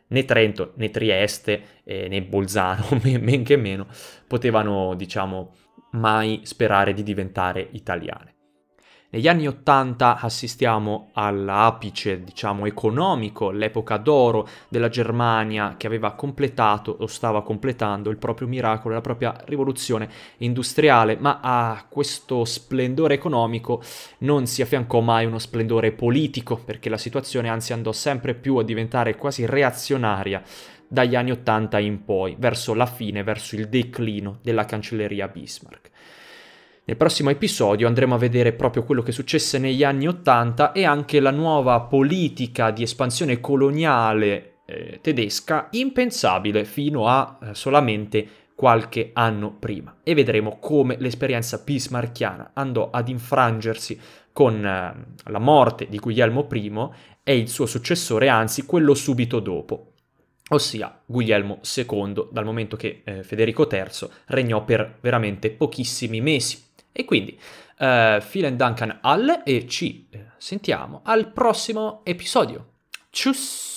né Trento né Trieste eh, né Bolzano, men che meno, potevano, diciamo, mai sperare di diventare italiane. Negli anni Ottanta assistiamo all'apice, diciamo, economico, l'epoca d'oro della Germania che aveva completato o stava completando il proprio miracolo, la propria rivoluzione industriale, ma a questo splendore economico non si affiancò mai uno splendore politico, perché la situazione anzi andò sempre più a diventare quasi reazionaria dagli anni Ottanta in poi, verso la fine, verso il declino della cancelleria Bismarck. Nel prossimo episodio andremo a vedere proprio quello che successe negli anni Ottanta e anche la nuova politica di espansione coloniale eh, tedesca impensabile fino a eh, solamente qualche anno prima e vedremo come l'esperienza bismarchiana andò ad infrangersi con eh, la morte di Guglielmo I e il suo successore, anzi quello subito dopo, ossia Guglielmo II, dal momento che eh, Federico III regnò per veramente pochissimi mesi. E quindi, uh, eh, vielen Dank an alle e ci eh, sentiamo al prossimo episodio. Tschüss!